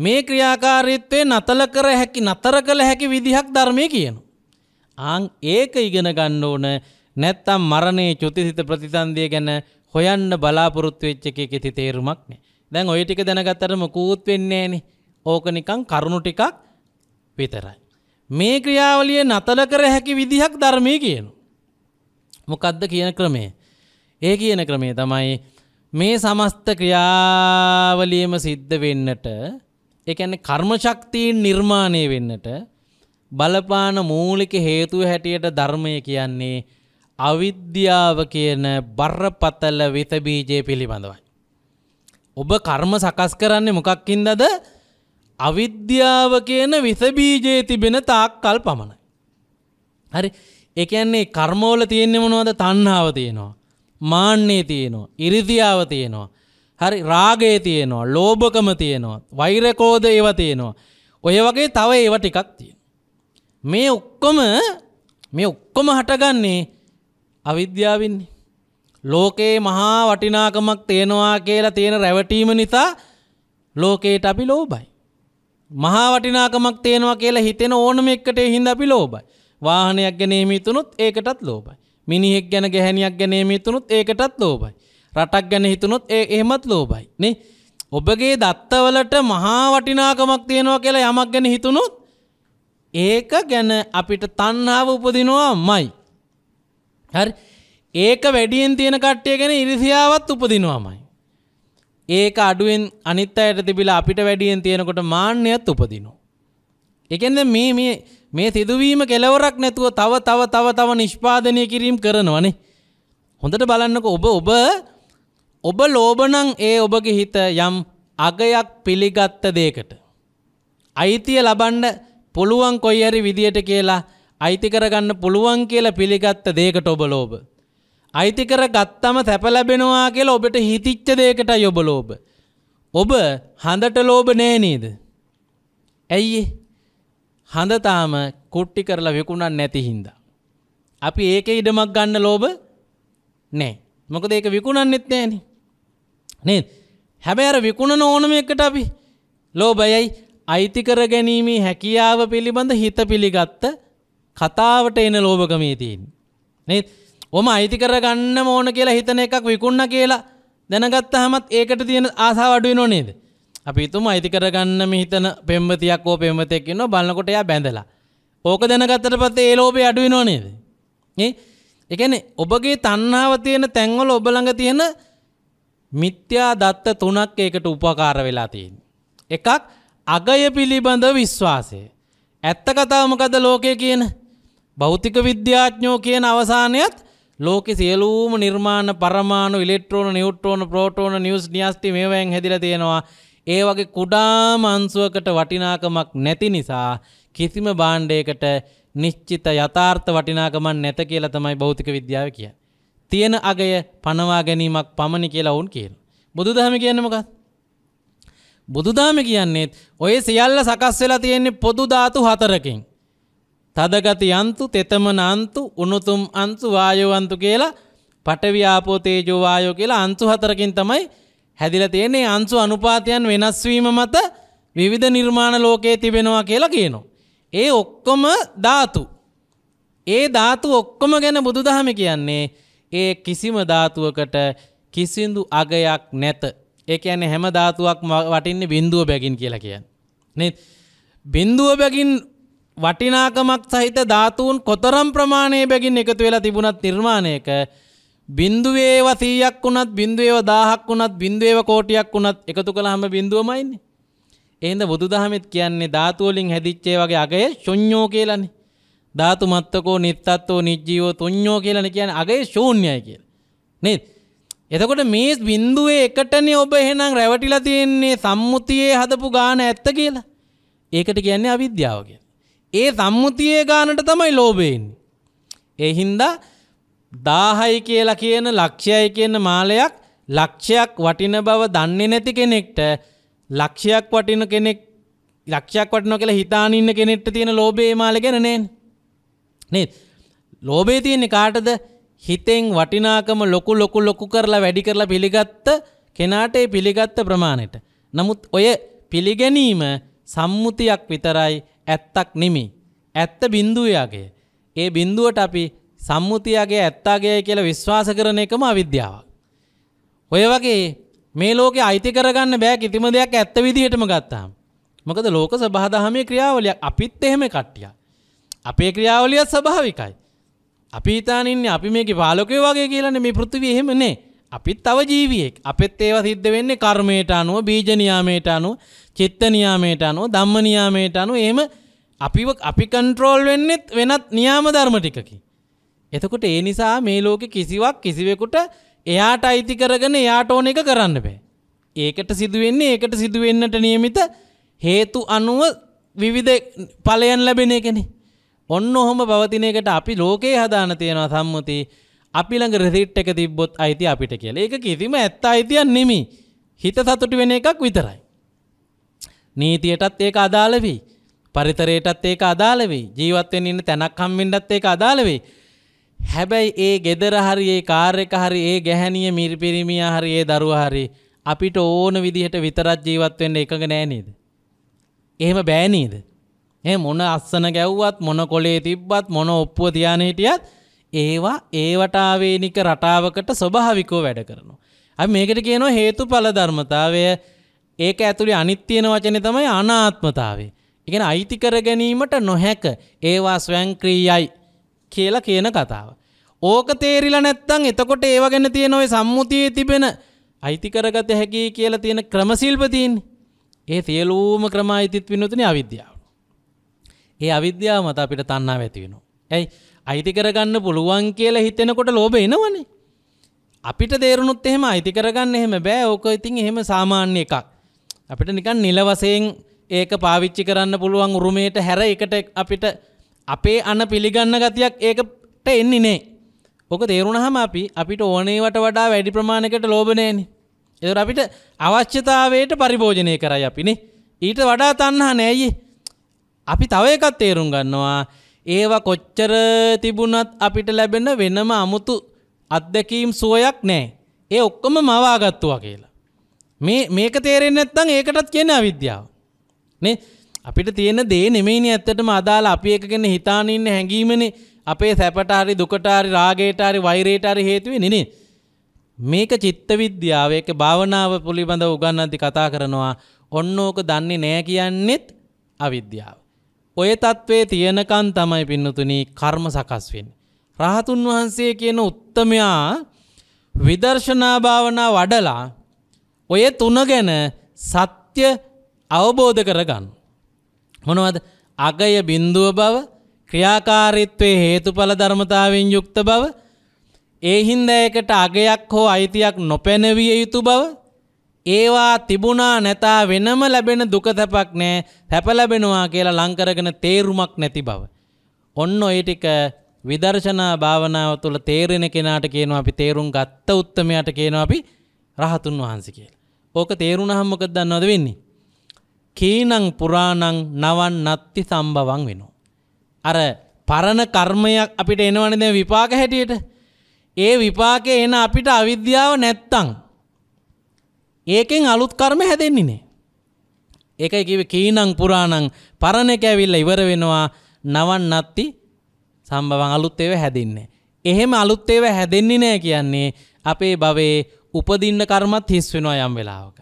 මේ ක්‍රියාකාරීත්වේ නතල කර හැකි නතර කළ හැකි විදිහක් ධර්මයේ කියනවා. ආං ඒක ඉගෙන ගන්න ඕන නැත්තම් මරණයේ චුතිසිත ප්‍රතිසන්දිය ගැන හොයන්න බලාපොරොත්තු වෙච්ච එකේ කිසි තේරුමක් නැහැ. දැන් ওই ටික දැනගත්තට මොකුත් වෙන්නේ නැහනේ. ඕක නිකන් කරුණු ටිකක් විතරයි. මේ ක්‍රියාවලිය නතර කර හැකි විදිහක් ධර්මයේ කියනවා. මොකද්ද කියන ක්‍රමය? ඒ කියන ක්‍රමය තමයි මේ සමස්ත ක්‍රියාවලියම සිද්ධ වෙන්නට ඒ කියන්නේ කර්ම ශක්තියින් නිර්මාණය වෙන්නට බලපාන මූලික හේතුව හැටියට ධර්මය කියන්නේ අවිද්‍යාව කියන බරපතල විත බීජය පිළිබඳවයි. ඔබ කර්ම සකස් කරන්නේ මොකක්කින්දද අවිද්‍යාව කියන විසබීජයේ තිබෙන තාක්කල් පමණයි. හරි එකන්නේ කර්මෝල තියෙන්නේ මොනවද තණ්හාව තියෙනවා. මාන්නේ තියෙනවා. ඉරිදියාව තියෙනවා. හරි රාගය තියෙනවා. ලෝභකම තියෙනවා. වෛරකෝධ ඒවා තියෙනවා. ඔය වගේ තව ඒවා ටිකක් තියෙනවා. මේ ඔක්කොම මේ ඔක්කොම හටගන්නේ අවිද්‍යාවෙන්නේ. ලෝකේ මහා වටිනාකමක් තියෙනවා කියලා තියෙන රැවටීම නිසා ලෝකේට අපි ලෝබයි. මහා වටිනාකමක් තියෙනවා කියලා හිතෙන ඕනම එකට හින්දා අපි ලෝබයි. වාහනයක් ගැනීම හිතුනොත් ඒකටත් ලෝබයි. මිනිහෙක් ගැන ගැහැණියක් ගැනීම හිතුනොත් ඒකටත් ලෝබයි. රටක් ගැන හිතුනොත් ඒ එහෙමත් ලෝබයි. නේ? ඔබගේ දත්තවලට මහා වටිනාකමක් තියෙනවා කියලා යමක් ගැන හිතුනොත් ඒක ගැන අපිට තණ්හාව උපදිනවා මයි. හරි ඒක වැඩියෙන් තියෙන කට්ටිය ගැන ඉරිසියාවත් උපදිනවාමයි. ඒක අඩුවෙන් අනිත් අයට තිබිලා අපිට වැඩියෙන් තියෙනකොට මාන්නයත් උපදිනවා. එකෙන්ද මේ මේ මේ සිදුවීම කෙලවරක් නැතුව තව තව තව තව නිෂ්පාදනය කිරීම කරනවනේ. හොඳට බලන්නක ඔබ ඔබ ඔබ ලෝබනං ඒ ඔබගේ හිත යම් අගයක් පිළිගත්ත දේකට. අයිතිය ලබන්ඩ පුළුවන් කොයි හරි විදියට කියලා අයිති කරගන්න පුළුවන් කියලා පිළිගත්ත දෙයකට ඔබ ලෝභ. අයිති කර ගත්තම සැප ලැබෙනවා කියලා ඔබට හිතිච්ච දෙයකටයි ඔබ ලෝභ. ඔබ හඳට ලෝභ නෑ නේද? ඇයි හඳ තාම කුට්ටි කරලා විකුණන්න නැති හින්දා. අපි ඒකේ ඉඩමක් ගන්න ලෝභ නෑ. මොකද ඒක විකුණන්නෙත් නෑනේ. නේද? හැබැයි අර විකුණන ඕනම එකට අපි ලෝභයයි අයිතිකර ගැනීමේ හැකියාව පිළිබඳ හිත පිළිගත්ත කතාවට එන ලෝභකමේ තියෙන. නේ ඔම අයිතිකර ගන්න ඕන කියලා හිතන එකක් විකුන්න කියලා දැනගත්ත හමත් ඒකට තියෙන ආසා වඩුව නො නේද. අපි තුම අයිතිකර ගන්න මිහිතන පෙම්මතියක් ෝ පෙම්මතයක් න්න බලකොට යා බැඳලා. ඕක දැනගත්තට පත්තේ ඒ ලෝබේ අඩුව නො නේද. එකන ඔබගේ තන්නාව තියෙන තැන්වල ඔබළඟ තියෙන මිත්‍යා දත්ත තුනක් ඒකට උපකාර වෙලා තියෙන්. එකක් අගය පිළිබඳ විශ්වාසය. ඇත්ත කතාමකද ලෝකය කියන භෞතික විද්‍යාඥෝ කියන අවසානයත් ලෝක සියලූම නිර්මාණ පරමාණු ඉලෙක්ට්‍රෝන නිියුට්‍රෝන ප්‍රෝටෝන නිියස් න්‍යස්ති මේවයෙන් හැදිල තියෙනවා ඒ වගේ කුඩා මන්සුවකට වටිනාකමක් නැති නිසා කිසිම බාණ්ඩයකට නිශ්චිත යථාර්ථ වටිනාකමන් නැත කියලා තමයි භෞතික විද්‍යාව කිය. තියෙන අගය පනවා ගැනීමක් පමණි කියලා ඔවුන් කියල්. බුදු දහම කියන්නමකත්. බුදුදාම කියන්නේත් ඔය සියල්ල සකස් වෙලා තියෙන්නේ පොදු ධාතු හතරකින්. තදගති යන්තු, තෙතමන අන්තු, උණුතුම් අන්තු, වායෝ අන්තු කියලා පඨවි ආපෝ තේජෝ වායෝ කියලා අන්තු හතරකින් තමයි හැදිලා තියෙන්නේ. අන්තු අනුපාතයන් වෙනස් වීම මත විවිධ නිර්මාණ ලෝකයේ තිබෙනවා කියලා කියනවා. ඒ ඔක්කොම ධාතු. ඒ ධාතු ඔක්කොම ගැන බුදුදහම කියන්නේ ඒ කිසිම ධාතුවකට කිසිදු අගයක් නැත. ඒ කියන්නේ හැම ධාතුවක් වටින්නේ බිඳුව බැගින් කියලා කියන්නේ. නේද? බිඳුව බැගින් වටිනාකමක් සහිත ධාතුන් කොතරම් ප්‍රමාණයේ බැගින් එකතු වෙලා තිබුණත් නිර්මාණයක බිඳුවේව 100ක් වුණත් බිඳුවේව 1000ක් වුණත් බිඳුවේව කෝටියක් වුණත් එකතු කළාම බිඳුවමයිනේ. එහෙනම් බුදුදහමෙත් කියන්නේ ධාතු වලින් හැදිච්ච ඒ වගේ අගය ශුන්‍යෝ කියලානේ. ධාතු මත්තකෝ නිත්තත්ෝ නිජ්ජීවෝ තුඤ්ඤෝ කියලානේ කියන්නේ අගය ශූන්‍යයි කියලා. නේද? එතකොට මේ බින්දුවේ එකටනේ ඔබ එහෙනම් රැවටිලා තියෙන්නේ සම්මුතියේ හදපු ගාන ඇත්ත කියලා. ඒකට කියන්නේ අවිද්‍යාව කියලා. ඒ සම්මුතියේ ගානට තමයි ලෝභය එන්නේ. ඒ හින්දා 1000යි කියලා කියන ලක්ෂයයි කියන මාලයක් ලක්ෂයක් වටින බව දන්නේ නැති කෙනෙක්ට ලක්ෂයක් වටින කෙනෙක් ලක්ෂයක් වටිනවා කියලා හිතාන ඉන්න කෙනෙක්ට තියෙන ලෝභයේ මාල ගැන නේද? නේද? ලෝභය තියෙන්නේ කාටද? හිතෙන් වටිනාකම ලොකු ලොකු ලොකු කරලා වැඩි කරලා පිළිගත්ත කෙනාට ඒ පිළිගත්ත ප්‍රමාණයට. නමුත් ඔය පිළිගැනීම සම්මුතියක් විතරයි ඇත්තක් නිමි. ඇත්ත බින්දුවයාගේ. ඒ බින්දුවට අපි සම්මුතියගේ ඇත්තාගේ කියලා විශ්වාස කරන එකම අවිද්‍යාවක්. ඔය වගේ මේ ලෝකෙ අයිති කරගන්න බෑ කිසිම දෙයක් ඇත්ත විදිහටම ගත්තාම. මොකද ලෝක සබහදහමේ ක්‍රියාවලියක් අපිත් එහෙම කට්ටියක්. අපේ ක්‍රියාවලියත් ස්වභාවිකයි. අපි හිතානින්නේ අපි මේක පාලකය වගේ කියලන්නේ මේ පෘථිවිය එහෙමනේ. අපිත් තව ජීවියෙක්. අපෙත් ඒවා සිද්ධ වෙන්නේ කර්මයට අනුව, බීජ නියාමයට අනුව, චිත්ත නියාමයට අනුව, ධම්ම නියාමයට අනුව එහෙම අපිව අපි කන්ට්‍රෝල් වෙන්නෙත් වෙනත් නියාම ධර්ම ටිකකින්. එතකොට ඒ නිසා මේ ලෝකේ කිසිවක් කිසිවෙකුට එයාට අයිති කරගෙන එයාට ඕන එක කරන්න බෑ. ඒකට සිදුවෙන්නේ ඒකට සිදුවෙන්නට නියමිත හේතු අනුව විවිධ ඵලයන් ලැබෙන එකනේ. ඔන්න ඔහොම පවතින එකට අපි ලෝකේ හදාන තියෙනවා සම්මුති අපි ළඟ රෙසිට් එක තිබ්බොත් අයිති අපිට කියලා. ඒක කිසිම ඇත්ත අයිතියක් නෙමෙයි. හිත සතුටු වෙන එකක් විතරයි. නීතියටත් ඒක අදාළ වෙයි. පරිතරයටත් ඒක අදාළ වෙයි. ජීවත් වෙන්න ඉන්න තැනක් හම්බෙන්නත් ඒක අදාළ වෙයි. හැබැයි ඒ ගෙදර හරි ඒ කාර් එක හරි ඒ ගැහණිය මිරිපිරිමියා හරි ඒ දරුවා හරි අපිට ඕන විදිහට විතරක් ජීවත් වෙන්න එකඟ නෑ නේද? එහෙම බෑ නේද? ඒ මොන අස්සන ගැව්වත් මොන කොලේ තිබ්බත් මොන ඔප්පුව තියාන හිටියත් ඒවා ඒවටාවේනික රටාවකට ස්වභාවිකෝ වැඩ කරනවා. අපි මේකට කියනවා හේතුඵල ධර්මතාවය ඒක ඇතුළේ අනිත් තියෙන වචනේ තමයි අනාත්මතාවය. ඒ කියන්නේ අයිති කර ගැනීමට නොහැක ඒවා ස්වයංක්‍රීයයි කියලා කියන කතාව. ඕක තේරිලා නැත්නම් එතකොට ඒව ගැන තියෙන ওই සම්මුතියේ තිබෙන අයිති කරගත හැකි කියලා තියෙන ක්‍රමශිල්ප තියෙන්නේ. ඒ සියලුම ක්‍රම අයිතිත් විනෝදනේ අවිද්‍යාව. ඒ අවිද්‍යාව මත අපිට තන්නාව ඇතිවෙනවා. ඇයි අයිති කරගන්න පුළුවන් කියලා හිතෙනකොට ලෝභ එනවනේ. අපිට දේරුණුත් එහෙම අයිති කරගන්න එහෙම බෑ. ඕක ඉතින් එහෙම සාමාන්‍ය එකක්. අපිට නිකන් නිල වශයෙන් ඒක පාවිච්චි කරන්න පුළුවන් උරුමයට හැර එකට අපිට අපේ අන පිළිගන්න ගතියක් ඒකට එන්නේ නෑ. ඕක තේරුණාම අපි අපිට ඕනේවට වඩා වැඩි ප්‍රමාණයකට ලෝභ නෑනේ. ඒතර අපිට අවශ්‍යතාවයට පරිභෝජනය කරයි අපිනේ. ඊට වඩා තණ්හා නෑ අයියේ. අපි තව එකත් තේරුම් ගන්නවා ඒවා කොච්චර තිබුණත් අපිට ලැබෙන වෙනම අමුතු අත්දැකීම් සුවයක් නෑ. ඒ ඔක්කොම මවාගත්තුවා කියලා. මේ මේක තේරෙන් නැත්තං ඒකටත් කියන අවිද්‍යාව. නේ අපිට තියෙන දේ නෙමෙයිනි ඇත්තටම අදාළ අපි එකගෙන හිතාන ඉන්න හැඟීමනේ අපේ සැපට හරි දුකට හරි රාගයට හරි වෛරයට හරි හේතු වෙන්නේ නේ. මේක චිත්ත විද්‍යාව ඒක භාවනාව පිළිබඳව උගන්වද්දි කතා කරනවා ඔන්න ඕක දන්නේ නැහැ කියන්නේත් අවිද්‍යාව. ඔය තත්ත්වයේ තියෙනකන් තමයි පින්නතුනි කර්ම සකස් වෙන්නේ. රහතුන් වහන්සේ කියන උත්තමයා විදර්ශනා භාවනා වඩලා ඔය තුන ගැන සත්‍ය අවබෝධ කරගන්න. මොනවද? අගය බිඳුව බව, ක්‍රියාකාරීත්වයේ හේතුඵල ධර්මතාවෙන් යුක්ත බව, ඒ හින්දා ඒකට අගයක් හෝ අයිතියක් නොපැනවිය යුතු බව, ඒවා තිබුණා නැතා වෙනම ලැබෙන දුකතැපක් නෑ හැපලැබෙනවා කියලා ලංකරගෙන තේරුමක් නැති බව. ඔන්න ඔය ටික විදර්ශනා භාවනාව තුළ තේරෙන කෙනාට කියනවා අපි තේරුම් ගත්ත උත්තමයට කියනවා අපි රහතුන් වහන්සේ කියලා. ඕක තේරුණහම්මකද දන්නවද වෙන්නේ. කීනං පුරාණං නවන් නත්ති සම්බවන් වෙනවා. අර පරණ කර්මයක් අපිට එනවනේ දැන් විපාක හැටියට. ඒ විපාකේ එන අපිට අවිද්‍යාව නැත්තම් ඒකෙන් අලුත් කර්ම හැදෙන්නේ නෑ. ඒකයි කිව්වේ කීනං පුරාණං පරණ එක ඇවිල්ලා ඉවර වෙනවා නවන් නැති සම්භවං අලුත් ඒවා හැදෙන්නේ. එහෙම අලුත් ඒවා හැදෙන්නේ නෑ කියන්නේ අපේ භවයේ උපදින්න කර්මත් හිස් වෙනවා යම් වෙලාවක.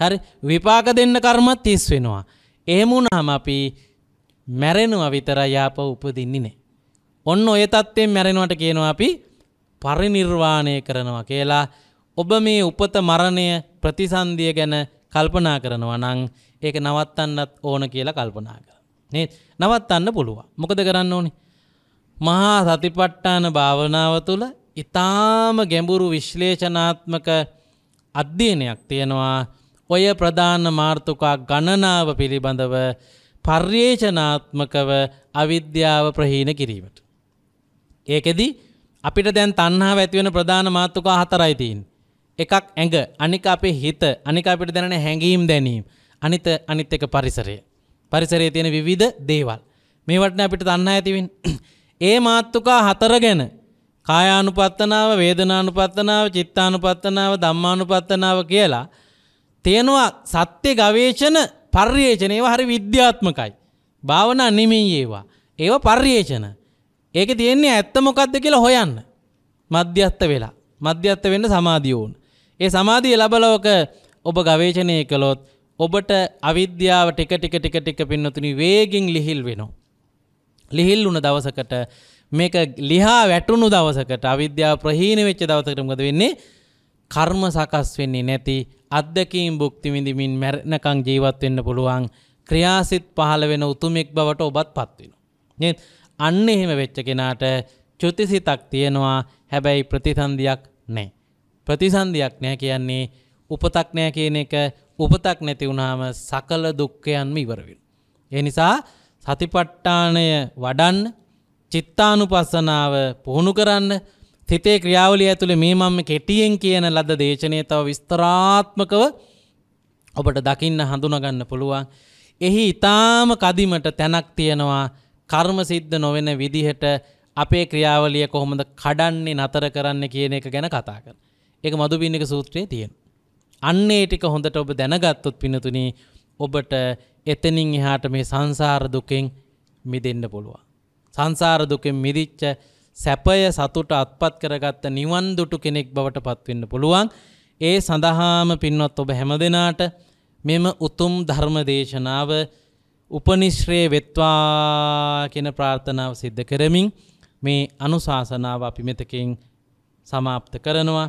හරි විපාක දෙන්න කර්මත් හිස් වෙනවා. එහෙම වුණාම අපි මැරෙනවා විතරයි ආපහු උපදින්නේ නෑ. ඔන්න ඔය தත්ත්වයෙන් මැරෙනවට කියනවා අපි පරිණිර්වාණය කරනවා කියලා ඔබ මේ උපත මරණය ප්‍රතිසන්දිය ගැන කල්පනා කරනවා නං ඒක නවත්තන්නත් ඕන කියලා කල්පනා කර. නේ නවත්තන්න පුළුවන්. මොකද කරන්න ඕනි. මහා සතිපට්ඨාන භාවනාව තුළ ඉතාම ගැඹුරු විශ්ලේෂනාත්මක අධ්‍යයනයක් තියෙනවා ඔය ප්‍රධාන මාර්ථකා ගණනාව පිළිබඳව පර්යේෂනාත්මකව අවිද්‍යාව ප්‍රහීන කිරීමට. ඒකෙදි අපිට දැන් තණ්හාව ඇතිවෙන ප්‍රධාන මාතෘකා හතරයි තියෙන්නේ. එකක් ඇඟ අනික අපේ හිත අනික අපිට දැනෙන හැඟීම් දැනීම් අනිත අනිත් එක පරිසරය පරිසරයේ තියෙන විවිධ දේවල් මේවට අපිට දන්න ඇතිවින් ඒ මාත්තුකා හතර ගැන කායානුපත්තනාව වේදනානුපත්තනාව චිත්තානුපත්තනාව ධම්මානුපත්තනාව කියලා තියෙනවා සත්‍ය ගවේෂණ පර්යේෂණ ඒවා හරි විද්‍යාත්මකයි භාවනා නෙමෙයි ඒවා ඒව පර්යේෂණ ඒක තියෙන්නේ ඇත්ත මොකද්ද කියලා හොයන්න මධ්‍යස්ත වෙලා මධ්‍යස්ත වෙන්න සමාධිය ඕන ඒ සමාධිය ලබලෝක ඔබ ගවේෂණය කළොත් ඔබට අවිද්‍යාව ටික ටික ටික ටික පින්නතුනි වේගෙන් ලිහිල් වෙනවා. ලිහිල් වුණ දවසකට මේක ලිහා වැටුණු දවසකට අවිද්‍යාව ප්‍රහීන වෙච්ච දවසකට මොකද වෙන්නේ? කර්ම සකස් වෙන්නේ නැති අද්දකීම් භුක්ති විඳිමින් මැරෙනකන් ජීවත් වෙන්න පුළුවන් ක්‍රියාසිත පහළ වෙන උතුමෙක් බවට ඔබත් පත් වෙනවා. නේද? අන්න එහෙම වෙච්ච කෙනාට චුතිසිතක් තියෙනවා. හැබැයි ප්‍රතිසන්දියක් නැහැ. ප්‍රතිසන්දියක් නෑ කියන්නේ උපතක් නෑ කියන එක උපතක් නැති වුණාම සකල දුක්ඛයන්ම ඉවර වෙනවා. ඒ නිසා සතිපට්ඨානය වඩන්න, චිත්තානුපස්සනාව පුහුණු කරන්න, සිතේ ක්‍රියාවලිය ඇතුලේ මේ මම කෙටියෙන් කියන ලද දේශනේ තව විස්තරාත්මකව ඔබට දකින්න හඳුනා ගන්න පුළුවන්. එහි ඊටාම කදිමට තැනක් තියෙනවා. කර්ම සිද්ධ නොවන විදිහට අපේ ක්‍රියාවලිය කොහොමද කඩන්නේ නතර කරන්න කියන එක ගැන කතා කරනවා. එක මදු පින්නක සූත්‍රයේ තියෙන. අන්නේ ටික හොඳට ඔබ දැනගත්තොත් පිනතුනි ඔබට එතනින් එහාට මේ සංසාර දුකෙන් මිදෙන්න පුළුවන්. සංසාර දුකෙන් මිදිච්ච සැපය සතුට අත්පත් කරගත්ත නිවන් දුටු කෙනෙක් බවට පත්වෙන්න පුළුවන්. ඒ සඳහාම පින්වත් ඔබ හැම දෙනාට මෙම උතුම් ධර්ම දේශනාව උපනිශ්‍රයේ වෙත්වා කෙන ප්‍රාර්ථනාව සිද්ධ කරමින් මේ අනුශාසනාව අපි මෙතකින් සමාප්ත කරනවා.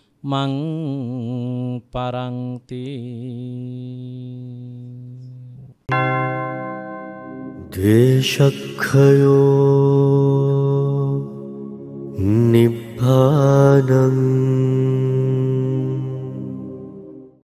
मं द्वे द्वेषखयो निभन्